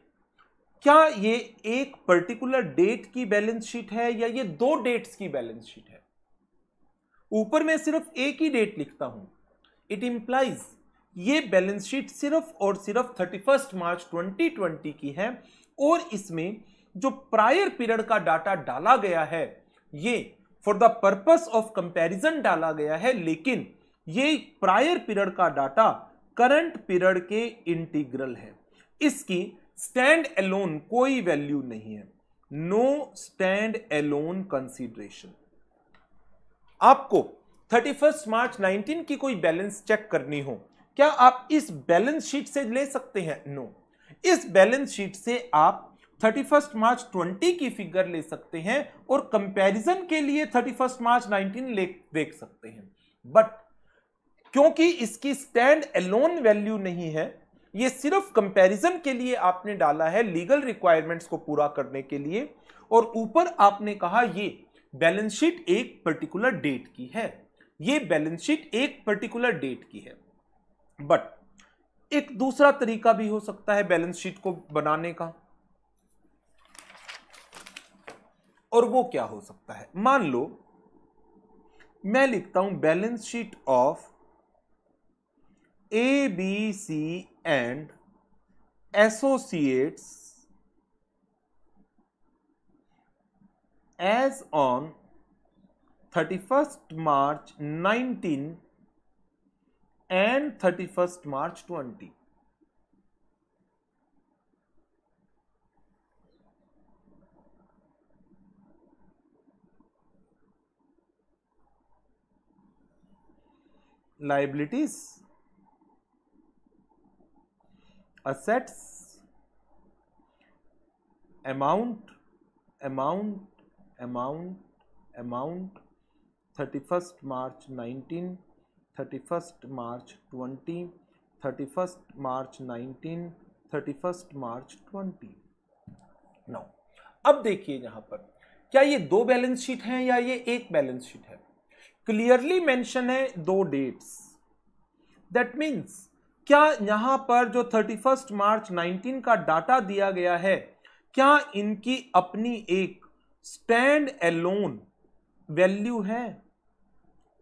क्या ये एक पर्टिकुलर डेट की बैलेंस शीट है या ये दो डेट्स की बैलेंस शीट है ऊपर मैं सिर्फ एक ही डेट लिखता हूं इट इंप्लाइज ये बैलेंस शीट सिर्फ और सिर्फ 31 मार्च 2020 की है और इसमें जो प्रायर पीरियड का डाटा डाला गया है ये for the purpose of comparison डाला गया है लेकिन ये प्रायर पीरियड का डाटा करंट पीरियड के इंटीग्रल है इसकी स्टैंड एलोन कोई वैल्यू नहीं है नो स्टैंड एलोन कंसीडरेशन आपको 31 मार्च 19 की कोई बैलेंस चेक करनी हो क्या आप इस बैलेंस शीट से ले सकते हैं नो no. इस बैलेंस शीट से आप 31 मार्च 20 की फिगर ले सकते हैं और कंपैरिजन के लिए 31 मार्च 19 ले देख सकते हैं बट क्योंकि इसकी स्टैंड एलोन वैल्यू नहीं है ये सिर्फ कंपैरिजन के लिए आपने डाला है लीगल रिक्वायरमेंट्स को पूरा करने के लिए और ऊपर आपने कहा ये बैलेंस शीट एक पर्टिकुलर डेट की है ये बैलेंस शीट एक पर्टिकुलर डेट की है बट एक दूसरा तरीका भी हो सकता है बैलेंस शीट को बनाने का और वो क्या हो सकता है मान लो मैं लिखता हूं balance sheet of ABC and associates as on 31st March 19 and 31st March 20. liabilities assets amount amount amount amount 31st march 19 31st march 20 31st march 19 31st march 20 now अब देखिए यहां पर क्या ये दो बैलेंस शीट हैं या ये एक बैलेंस शीट है क्लियरली मेंशन है दो डेट्स दैट मीन्स क्या यहां पर जो 31 मार्च 19 का डाटा दिया गया है क्या इनकी अपनी एक स्टैंड एलोन वैल्यू है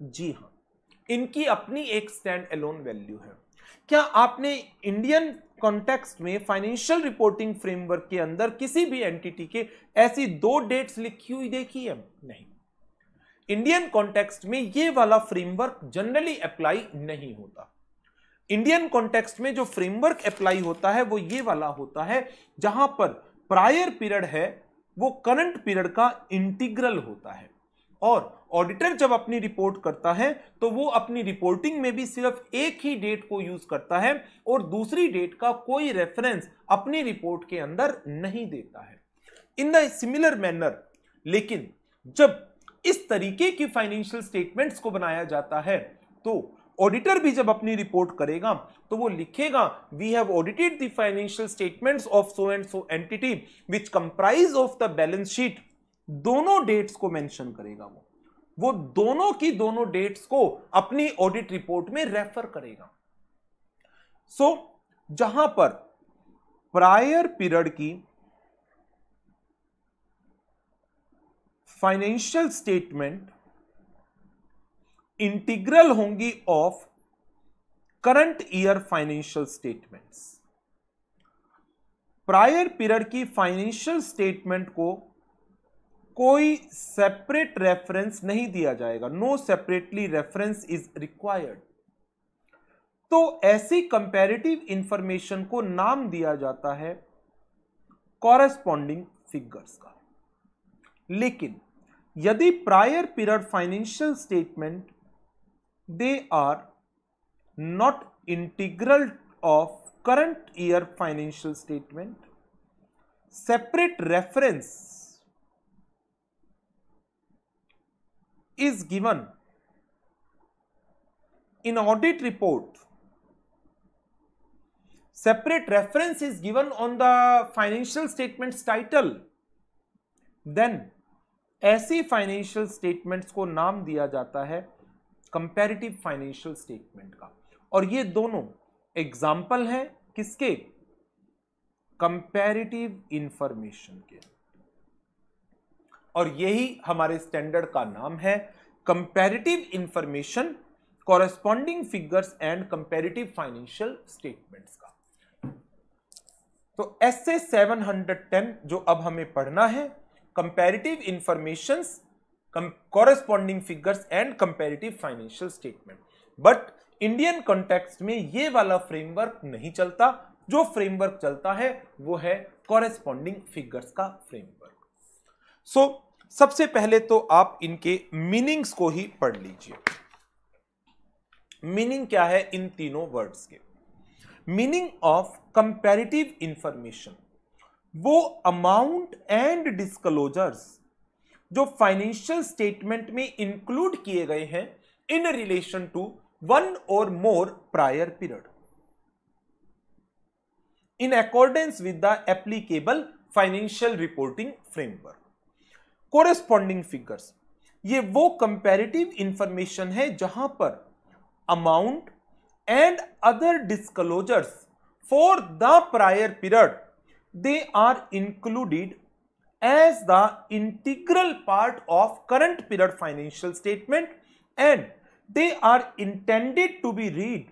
जी हाँ इनकी अपनी एक स्टैंड एलोन वैल्यू है क्या आपने इंडियन कॉन्टेक्स्ट में फाइनेंशियल रिपोर्टिंग फ्रेमवर्क के अंदर किसी भी एंटिटी के ऐसी दो डेट्स लिखी हुई देखी है नहीं इंडियन कॉन्टेक्स्ट में ये वाला फ्रेमवर्क जनरली अप्लाई नहीं होता इंडियन कॉन्टेक्स्ट में जो फ्रेमवर्क अप्लाई होता है वो ये वाला होता है जहां पर प्रायर पीरियड है वो करंट पीरियड का इंटीग्रल होता है और ऑडिटर जब अपनी रिपोर्ट करता है तो वो अपनी रिपोर्टिंग में भी सिर्फ एक ही डेट को यूज करता है और दूसरी डेट का कोई रेफरेंस अपनी रिपोर्ट के अंदर नहीं देता है इन द सिमिलर मैनर लेकिन जब इस तरीके की फाइनेंशियल स्टेटमेंट्स को बनाया जाता है तो ऑडिटर भी जब अपनी रिपोर्ट करेगा तो वो लिखेगा we have audited the financial statements of so and so entity which comprise of the balance sheet दोनों डेट्स को मेंशन करेगा वो वो दोनों की दोनों डेट्स को अपनी ऑडिट रिपोर्ट में रेफर करेगा सो so, जहां पर प्रायर पीरियड की फाइनेंशियल स्टेटमेंट इंटीग्रल होंगी of current year financial statements prior period की फाइनेंशियल स्टेटमेंट को कोई सेपरेट रेफरेंस नहीं दिया जाएगा no separately reference is required तो ऐसी कंपैरेटिव इंफॉर्मेशन को नाम दिया जाता है कॉरेस्पॉन्डिंग फिगर्स का लेकिन यदि prior period financial statement they are not integral of current year financial statement, separate reference is given in audit report separate reference is given on the financial statements title then ऐसी financial statements को नाम दिया जाता है comparative financial statement का और ये दोनों एग्जाम्पल हैं किसके कंपेरिटिव इंफॉर्मेशन के और यही हमारे स्टैंडर्ड का नाम है comparative information corresponding figures and comparative financial statements का तो S A seven hundred ten जो अब हमें पढ़ना है comparative information corresponding figures and comparative financial statement but Indian context में ये वाला फ्रेमवर्क नहीं चलता जो फ्रेमवर्क चलता है वो है कॉरेस्पॉन्डिंग फिगर्स का फ्रेमवर्क सो so, सबसे पहले तो आप इनके मीनिंग्स को ही पढ़ लीजिए मीनिंग क्या है इन तीनों वर्ड्स के मीनिंग ऑफ कंपेरिटिव इंफॉर्मेशन वो अमाउंट एंड डिस्कलोजर्स जो फाइनेंशियल स्टेटमेंट में इंक्लूड किए गए हैं इन रिलेशन टू वन और more prior period in accordance with the applicable financial reporting framework corresponding figures ये वो कंपेरेटिव इंफॉर्मेशन है जहां पर amount and other disclosures for the prior period they are included as the integral part of current period financial statement and they are intended to be read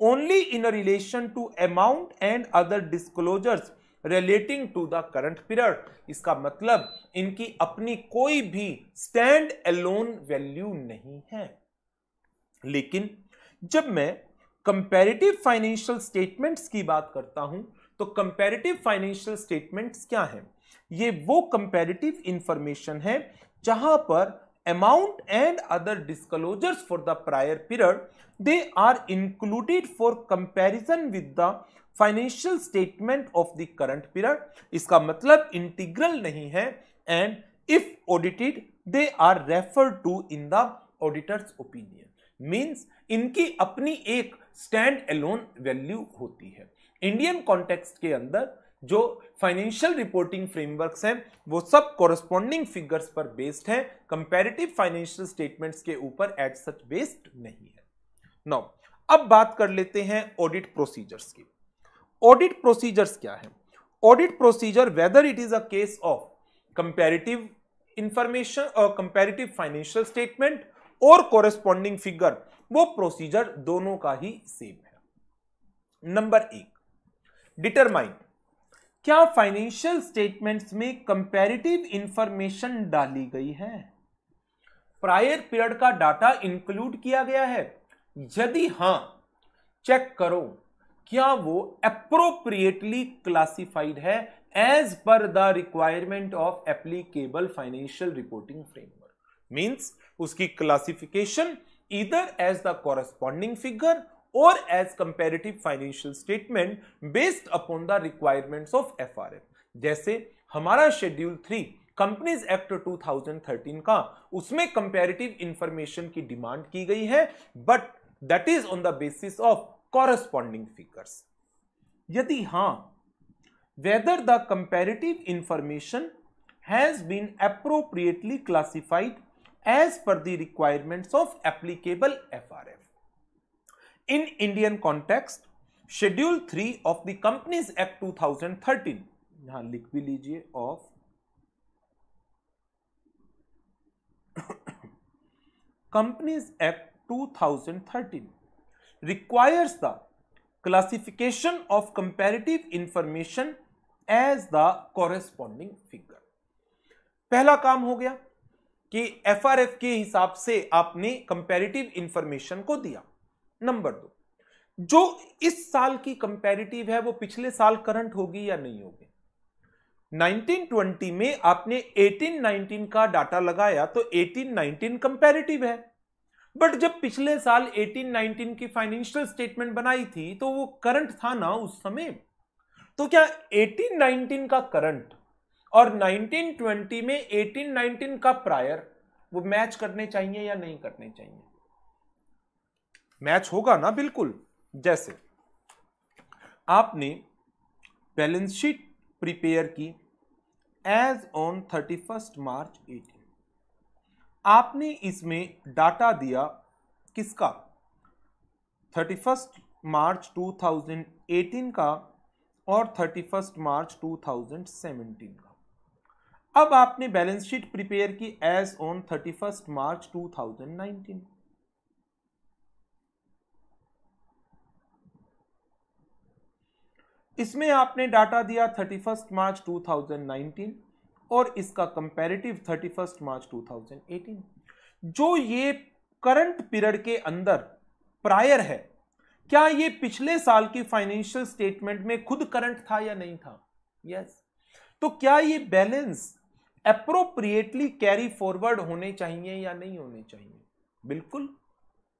only in a relation to amount and other disclosures relating to the current period इसका मतलब इनकी अपनी कोई भी stand alone value नहीं है लेकिन जब मैं कंपैरेटिव फाइनेंशियल स्टेटमेंट्स की बात करता हूं तो कंपैरेटिव फाइनेंशियल स्टेटमेंट्स क्या हैं ये वो कंपेरेटिव इंफॉर्मेशन है जहां पर amount and other disclosures for the prior period they are included for comparison with the financial statement of the current period इसका मतलब integral नहीं है and if audited they are referred to in the auditor's opinion means इनकी अपनी एक stand alone value होती है Indian context के अंदर जो फाइनेंशियल रिपोर्टिंग फ्रेमवर्क्स हैं वो सब कॉरस्पॉन्डिंग फिगर्स पर बेस्ड हैं कंपैरेटिव फाइनेंशियल स्टेटमेंट्स के ऊपर एट सच बेस्ड नहीं है नौ अब बात कर लेते हैं ऑडिट प्रोसीजर्स की ऑडिट प्रोसीजर्स क्या है audit procedure whether it is a case of comparative information और कंपेरेटिव फाइनेंशियल स्टेटमेंट और कॉरेस्पॉन्डिंग फिगर वो प्रोसीजर दोनों का ही सेम है नंबर एक डिटरमाइन क्या फाइनेंशियल स्टेटमेंट्स में कंपैरेटिव इंफॉर्मेशन डाली गई है प्रायर पीरियड का डाटा इंक्लूड किया गया है यदि हां चेक करो क्या वो अप्रोप्रिएटली क्लासिफाइड है as per the requirement of applicable financial reporting framework means उसकी classification either as the corresponding figure as comparative financial statement based upon the requirement of F R F जैसे हमारा schedule three companies Act 2013 का उसमें comparative information की demand की गई है but that is on the basis of corresponding figures यदि हां whether the comparative information has been appropriately classified as per the requirement of applicable F R F in Indian context schedule three of the Companies Act 2013 यहां लिख भी लीजिए of Companies Act 2013 requires the classification of comparative information as the corresponding figure पहला काम हो गया कि FRF के हिसाब से आपने कंपैरेटिव इंफॉर्मेशन को दिया नंबर दो जो इस साल की कंपेरिटिव है वो पिछले साल करंट होगी या नहीं होगी 1920 में आपने 1819 का डाटा लगाया तो 1819 कंपेरिटिव है बट जब पिछले साल 1819 की फाइनेंशियल स्टेटमेंट बनाई थी तो वो करंट था ना उस समय तो क्या 1819 का करंट और 1920 में 1819 का प्रायर वो मैच करने चाहिए या नहीं करने चाहिए मैच होगा ना बिल्कुल जैसे आपने बैलेंस शीट प्रिपेयर की as on thirty first March eighteen आपने इसमें डाटा दिया किसका थर्टी फर्स्ट मार्च 2018 का और थर्टी फर्स्ट मार्च 2017 का अब आपने बैलेंस शीट प्रिपेयर की as on thirty first March 2019 इसमें आपने डाटा दिया 31 मार्च 2019 और इसका कंपैरेटिव 31 मार्च 2018 जो ये करंट पीरियड के अंदर प्रायर है क्या ये पिछले साल की फाइनेंशियल स्टेटमेंट में खुद करंट था या नहीं था यस yes. तो क्या ये बैलेंस अप्रोप्रिएटली कैरी फॉरवर्ड होने चाहिए या नहीं होने चाहिए बिल्कुल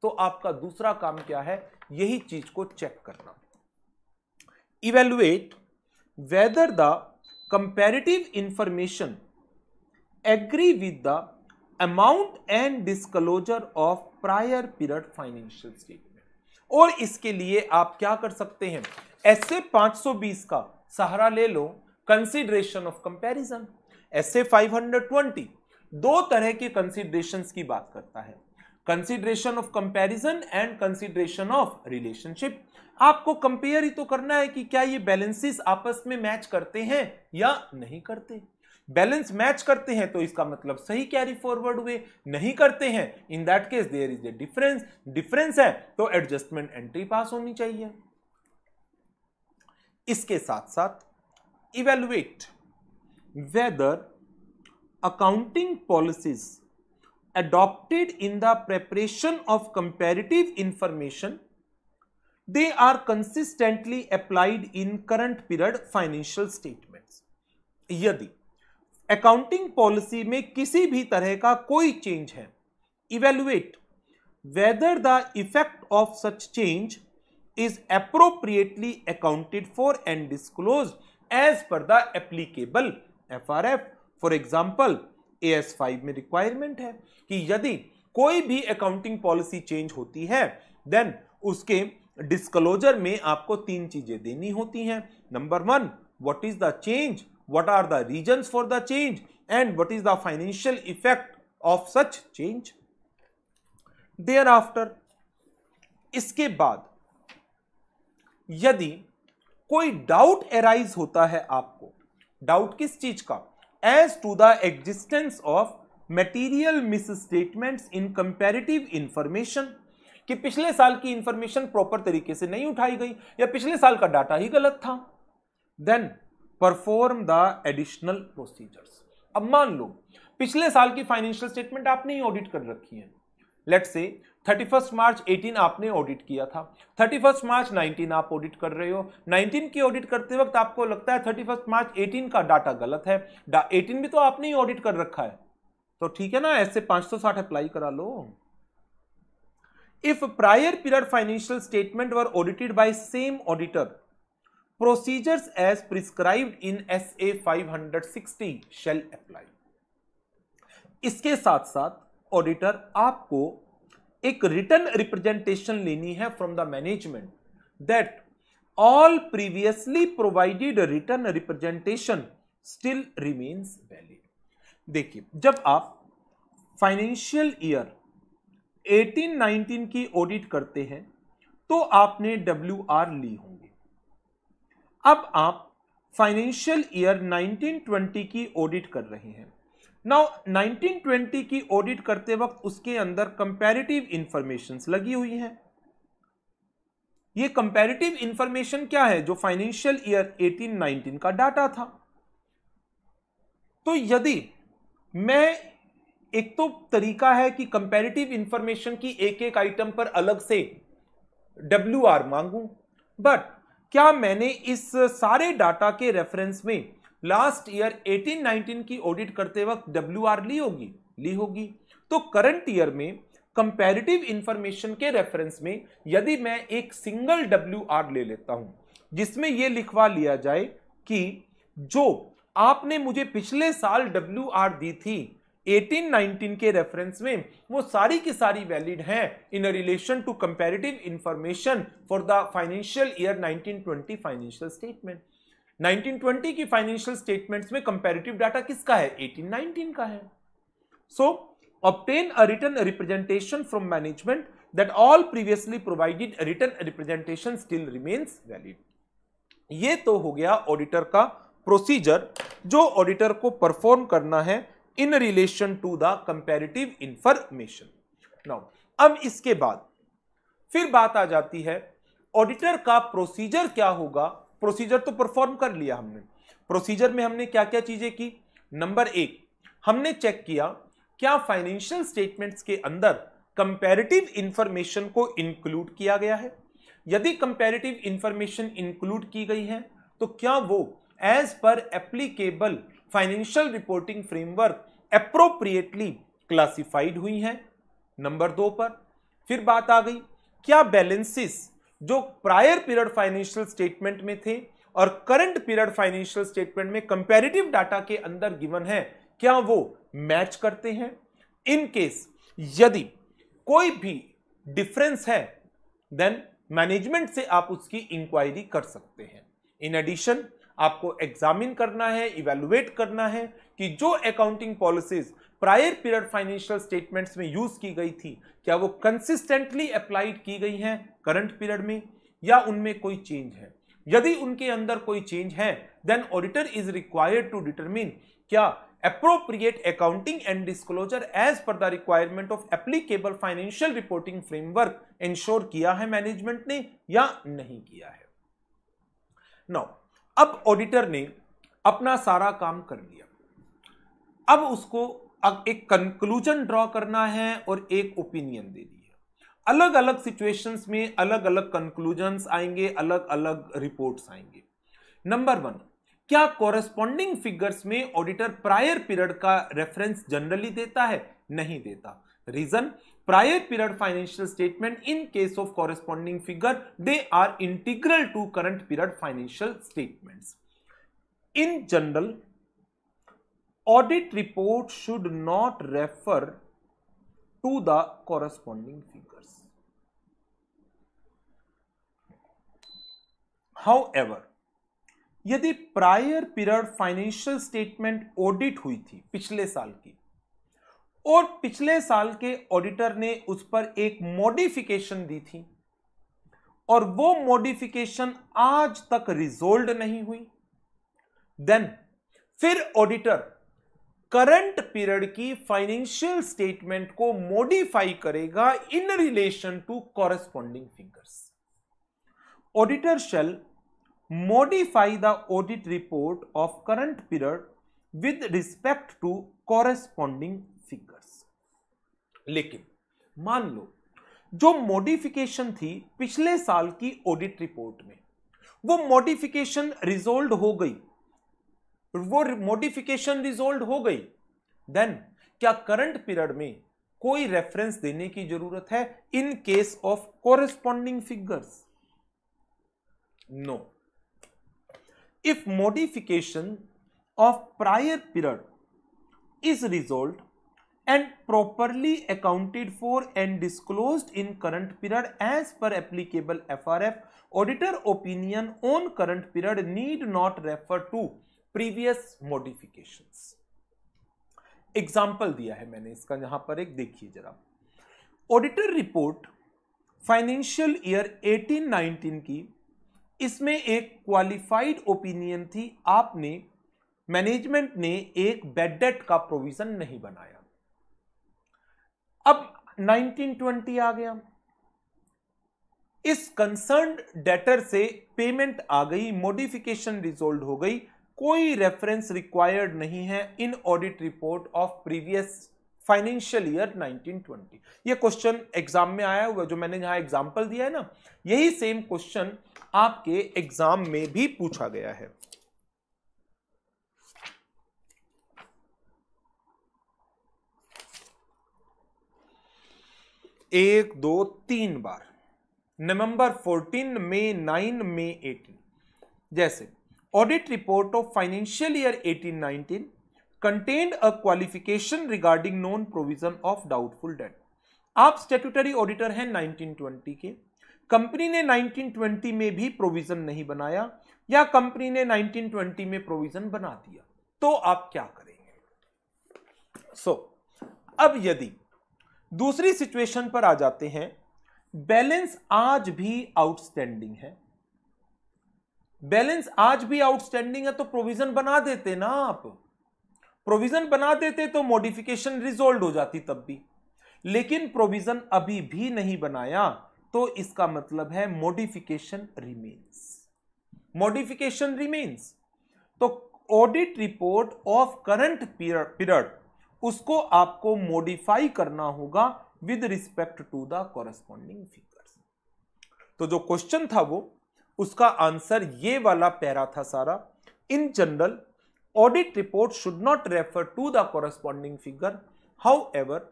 तो आपका दूसरा काम क्या है यही चीज को चेक करना evaluate whether the comparative information agree with the amount and disclosure of prior period financial statement और इसके लिए आप क्या कर सकते हैं ऐसे 520 का सहारा ले लो कंसिडरेशन ऑफ कंपैरिजन ऐसे 520 दो तरह के कंसिडरेशन की बात करता है consideration of comparison and consideration of relationship आपको कंपेयर ही तो करना है कि क्या ये बैलेंसेस आपस में मैच करते हैं या नहीं करते बैलेंस मैच करते हैं तो इसका मतलब सही कैरी फॉरवर्ड हुए नहीं करते हैं in that case there is a difference difference है तो एडजस्टमेंट एंट्री पास होनी चाहिए इसके साथ साथ evaluate whether accounting policies adopted in the preparation of comparative information, they are consistently applied in current period financial statements. yadi accounting policy mein kisi bhi tarah ka koi change hai evaluate whether the effect of such change is appropriately accounted for and disclosed as per the applicable frf for example A S five में requirement है कि यदि कोई भी accounting policy change होती है then उसके disclosure में आपको तीन चीजें देनी होती हैं number one what is the change what are the reasons for the change and what is the financial effect of such change thereafter इसके बाद यदि कोई डाउट एराइज होता है आपको डाउट किस चीज का as to the existence of material statement in comparative information कि पिछले साल की इंफॉर्मेशन प्रॉपर तरीके से नहीं उठाई गई या पिछले साल का डाटा ही गलत था then perform the additional procedures अब मान लो पिछले साल की फाइनेंशियल स्टेटमेंट आपने ही ऑडिट कर रखी है let say thirty first March eighteen आपने ऑडिट किया था थर्टी फर्स्ट मार्च 19 आप ऑडिट कर रहे हो नाइनटीन की ऑडिट करते वक्त आपको लगता है थर्टी फर्स्ट मार्च 18 का डाटा गलत है 18 भी तो आपने ही ऑडिट कर रखा है तो ठीक है ना ऐसे पांच सौ साठ अप्लाई करा लो if prior period financial statement were audited by same auditor procedures as prescribe in S A five hundred sixty shall apply इसके साथ साथ ऑडिटर आपको एक रिटर्न रिप्रेजेंटेशन लेनी है from the management that all previously provided written representation still remains valid देखिए जब आप फाइनेंशियल ईयर 18-19 की ऑडिट करते हैं तो आपने डब्ल्यू आर ली होंगे अब आप फाइनेंशियल ईयर 19-20 की ऑडिट कर रहे हैं नाउ 1920 की ऑडिट करते वक्त उसके अंदर कंपैरेटिव इंफॉर्मेशन लगी हुई हैं ये कंपैरेटिव इंफॉर्मेशन क्या है जो फाइनेंशियल ईयर 1819 का डाटा था तो यदि मैं एक तो तरीका है कि कंपैरेटिव इंफॉर्मेशन की एक एक आइटम पर अलग से डब्ल्यू आर मांगू बट क्या मैंने इस सारे डाटा के रेफरेंस में लास्ट ईयर 18-19 की ऑडिट करते वक्त डब्ल्यू आर ली होगी ली होगी तो करंट ईयर में कंपैरेटिव इंफॉर्मेशन के रेफरेंस में यदि मैं एक सिंगल डब्ल्यू आर ले लेता हूं जिसमें यह लिखवा लिया जाए कि जो आपने मुझे पिछले साल डब्ल्यू आर दी थी 1819 के रेफरेंस में वो सारी की सारी वैलिड हैं in relation to comparative information for the financial year 1920 financial statement 1920 की फाइनेंशियल स्टेटमेंट्स में कंपैरेटिव डाटा किसका है 1819 का है so obtain a written representation from management that all previously provided written representation still remains valid ये तो हो गया ऑडिटर का प्रोसीजर जो ऑडिटर को परफॉर्म करना है in relation to the comparative information now अब इसके बाद फिर बात आ जाती है ऑडिटर का प्रोसीजर क्या होगा प्रोसीजर तो परफॉर्म कर लिया हमने प्रोसीजर में हमने क्या क्या चीजें की नंबर एक हमने चेक किया क्या फाइनेंशियल स्टेटमेंट्स के अंदर कंपेरेटिव इंफॉर्मेशन को इंक्लूड किया गया है यदि कंपेरेटिव इंफॉर्मेशन इंक्लूड की गई है तो क्या वो as per applicable financial reporting framework appropriately classified हुई है नंबर दो पर फिर बात आ गई क्या बैलेंसेस जो प्रायर पीरियड फाइनेंशियल स्टेटमेंट में थे और करंट पीरियड फाइनेंशियल स्टेटमेंट में कंपेरेटिव डाटा के अंदर गिवन है क्या वो मैच करते हैं इन केस यदि कोई भी डिफरेंस है देन मैनेजमेंट से आप उसकी इंक्वायरी कर सकते हैं इन एडिशन आपको एग्जामिन करना है इवेलुएट करना है कि जो accounting policies prior period financial statements में यूज की गई थी क्या वो कंसिस्टेंटली अप्लाइड की गई हैं करंट पीरियड में या उनमें कोई चेंज है यदि उनके अंदर कोई चेंज है then auditor is required to determine क्या appropriate accounting and disclosure as per the requirement of applicable financial reporting framework ensure किया है मैनेजमेंट ने या नहीं किया है नौ अब ऑडिटर ने अपना सारा काम कर लिया अब उसको अब एक कंक्लूजन ड्रॉ करना है और एक ओपिनियन देनी है अलग अलग सिचुएशंस में अलग अलग कंक्लूजन्स आएंगे अलग अलग रिपोर्ट्स आएंगे नंबर वन क्या कॉरेस्पॉन्डिंग फिगर्स में ऑडिटर प्रायर पीरियड का रेफरेंस जनरली देता है नहीं देता reason prior period financial statement in case of corresponding figure they are integral to current period financial statement in general audit report should not refer to the corresponding figures however यदि prior period financial statement audit हुई थी पिछले साल की और पिछले साल के ऑडिटर ने उस पर एक मॉडिफिकेशन दी थी और वो मॉडिफिकेशन आज तक रिजोल्व नहीं हुई देन फिर ऑडिटर करंट पीरियड की फाइनेंशियल स्टेटमेंट को मॉडिफाई करेगा in relation to corresponding figures auditor shall modify the audit report of current period with respect to corresponding figures लेकिन मान लो जो मॉडिफिकेशन थी पिछले साल की ऑडिट रिपोर्ट में वो मॉडिफिकेशन रिजोल्व हो गई वो मॉडिफिकेशन रिजोल्व हो गई देन क्या करंट पीरियड में कोई रेफरेंस देने की जरूरत है in case of corresponding figures no if modification of prior period is resolve and properly accounted for and disclosed in current period as per applicable FRF auditor opinion on current period need not refer to previous modification example दिया है मैंने इसका यहां पर एक देखिए जरा auditor report financial year 1819 की इसमें एक क्वालिफाइड ओपिनियन थी आपने मैनेजमेंट ने एक बेड डेट का प्रोविजन नहीं बनाया अब 1920 आ गया इस कंसर्न डेटर से पेमेंट आ गई मॉडिफिकेशन रिजोल्व हो गई कोई रेफरेंस रिक्वायर्ड नहीं है in audit report of previous financial year 1920 ये क्वेश्चन एग्जाम में आया हुआ जो मैंने यहां एग्जाम्पल दिया है ना यही सेम क्वेश्चन आपके एग्जाम में भी पूछा गया है एक दो तीन बार नवंबर 14 में 9 में 18 जैसे audit report of financial year 1819 contained a qualification regarding known provision of doubtful debt आप स्टेटूटरी ऑडिटर हैं 1920 के कंपनी ने 1920 में भी प्रोविजन नहीं बनाया या कंपनी ने 1920 में प्रोविजन बना दिया तो आप क्या करेंगे सो so, अब यदि दूसरी सिचुएशन पर आ जाते हैं बैलेंस आज भी आउटस्टैंडिंग है बैलेंस आज भी आउटस्टैंडिंग है तो प्रोविजन बना देते ना आप प्रोविजन बना देते तो मॉडिफिकेशन रिजोल्व हो जाती तब भी लेकिन प्रोविजन अभी भी नहीं बनाया तो इसका मतलब है मॉडिफिकेशन रिमेन्स मॉडिफिकेशन रिमेन्स तो audit report of current period उसको आपको मॉडिफाई करना होगा with respect to the corresponding figures तो जो क्वेश्चन था वो उसका आंसर ये वाला पैरा था सारा in general audit report should not refer to the corresponding figure however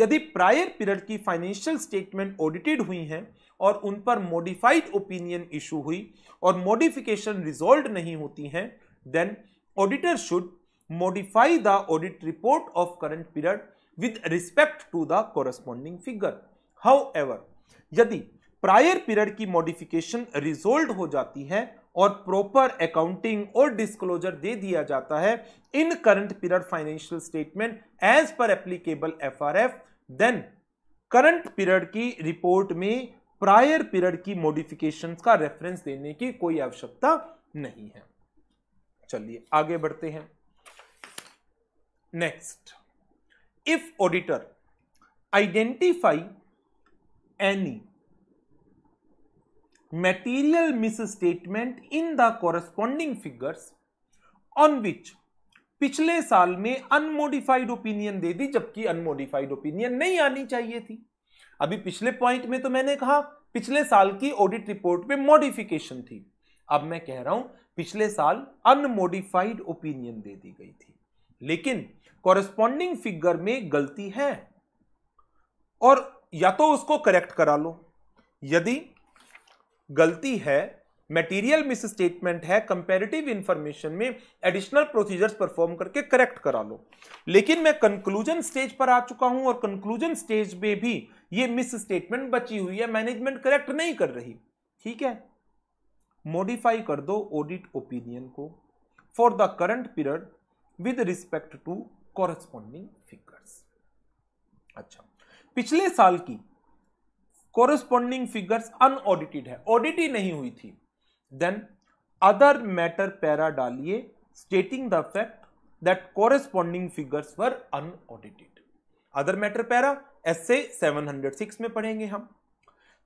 यदि प्रायर पीरियड की फाइनेंशियल स्टेटमेंट ऑडिटेड हुई हैं और उन पर मॉडिफाइड ओपिनियन इशू हुई और मॉडिफिकेशन रिजोल्व नहीं होती हैं then auditor should modify the audit report of current period with respect to the corresponding figure however यदि प्रायर पीरियड की मॉडिफिकेशन रिजोल्व हो जाती है और प्रॉपर अकाउंटिंग और डिस्क्लोजर दे दिया जाता है in current period financial statement as per applicable FRF then current period की रिपोर्ट में प्रायर पीरियड की मॉडिफिकेशंस का रेफरेंस देने की कोई आवश्यकता नहीं है चलिए आगे बढ़ते हैं next if auditor identify any material misstatement in the corresponding figures on which पिछले साल में अनमोडिफाइड ओपिनियन दे दी जबकि अनमोडिफाइड ओपिनियन नहीं आनी चाहिए थी अभी पिछले पॉइंट में तो मैंने कहा पिछले साल की ऑडिट रिपोर्ट में मॉडिफिकेशन थी अब मैं कह रहा हूं पिछले साल अनमोडिफाइड ओपिनियन दे दी गई थी लेकिन कॉरेस्पॉन्डिंग फिगर में गलती है और या तो उसको करेक्ट करा लो यदि गलती है मटेरियल मिस स्टेटमेंट है कंपेरेटिव इंफॉर्मेशन में एडिशनल प्रोसीजर्स परफॉर्म करके करेक्ट करा लो लेकिन मैं कंक्लूजन स्टेज पर आ चुका हूं और कंक्लूजन स्टेज में भी ये मिस स्टेटमेंट बची हुई है मैनेजमेंट करेक्ट नहीं कर रही ठीक है मॉडिफाई कर दो ऑडिट ओपिनियन को for the current period with respect to corresponding figures अच्छा पिछले साल की कोरस्पॉन्डिंग फिगर्स अनऑडिटेड है ऑडिट ही नहीं हुई थी देन अदर मैटर पैरा डालिए stating the fact that corresponding figures were unaudited other matter para S से सेवन में पढ़ेंगे हम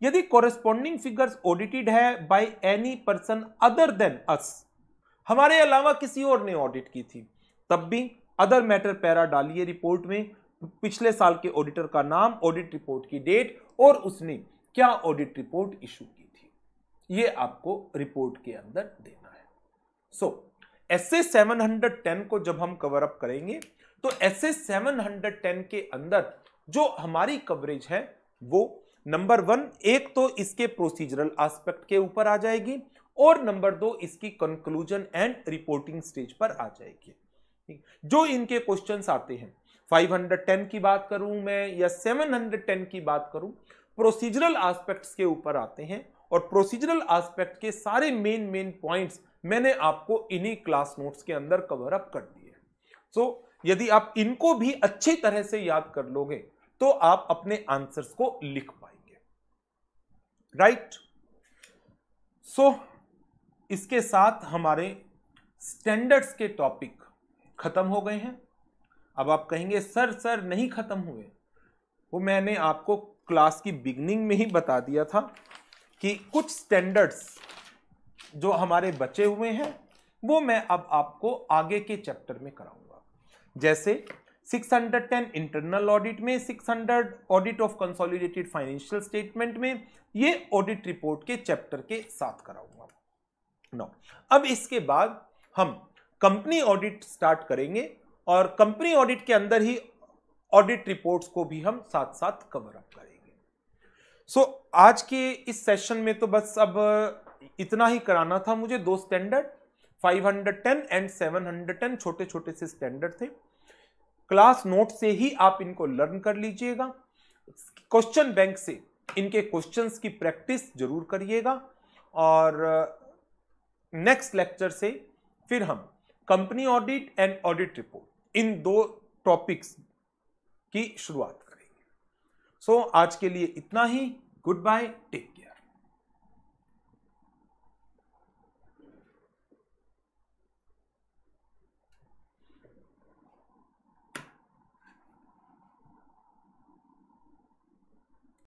यदि कोरस्पॉन्डिंग फिगर्स ऑडिटेड है by any person other than us हमारे अलावा किसी और ने ऑडिट की थी तब भी अदर मैटर पैरा डालिए रिपोर्ट में पिछले साल के ऑडिटर का नाम ऑडिट रिपोर्ट की डेट और उसने क्या ऑडिट रिपोर्ट इशू की थी ये आपको रिपोर्ट के अंदर देना है सो एस ए को जब हम कवर अप करेंगे तो एस ए के अंदर जो हमारी कवरेज है वो नंबर वन एक तो इसके प्रोसीजरल एस्पेक्ट के ऊपर आ जाएगी और नंबर दो इसकी कंक्लूजन एंड रिपोर्टिंग स्टेज पर आ जाएगी जो इनके क्वेश्चंस आते हैं 510 की बात करूं मैं या 710 की बात करूं प्रोसीजरल एस्पेक्ट्स के ऊपर आते हैं और प्रोसीजरल एस्पेक्ट के सारे मेन मेन पॉइंट्स मैंने आपको इन्हीं क्लास नोट्स के अंदर कवर अप कर दिए सो so, यदि आप इनको भी अच्छी तरह से याद कर लोगे तो आप अपने आंसर्स को लिख पाएंगे राइट सो इसके साथ हमारे स्टैंडर्ड्स के टॉपिक खत्म हो गए हैं अब आप कहेंगे सर सर नहीं ख़त्म हुए वो मैंने आपको क्लास की बिगनिंग में ही बता दिया था कि कुछ स्टैंडर्ड्स जो हमारे बचे हुए हैं वो मैं अब आपको आगे के चैप्टर में कराऊंगा जैसे 610 इंटरनल ऑडिट में 600 audit of consolidated financial statement में ये ऑडिट रिपोर्ट के चैप्टर के साथ कराऊंगा नो अब इसके बाद हम कंपनी ऑडिट स्टार्ट करेंगे और कंपनी ऑडिट के अंदर ही ऑडिट रिपोर्ट्स को भी हम साथ साथ कवर अप करेंगे सो so, आज के इस सेशन में तो बस अब इतना ही कराना था मुझे दो स्टैंडर्ड 510 एंड 710 छोटे छोटे से स्टैंडर्ड थे क्लास नोट से ही आप इनको लर्न कर लीजिएगा क्वेश्चन बैंक से इनके क्वेश्चंस की प्रैक्टिस जरूर करिएगा और नेक्स्ट लेक्चर से फिर हम company audit and audit report इन दो टॉपिक्स की शुरुआत करेंगे सो so, आज के लिए इतना ही गुड बाय टेक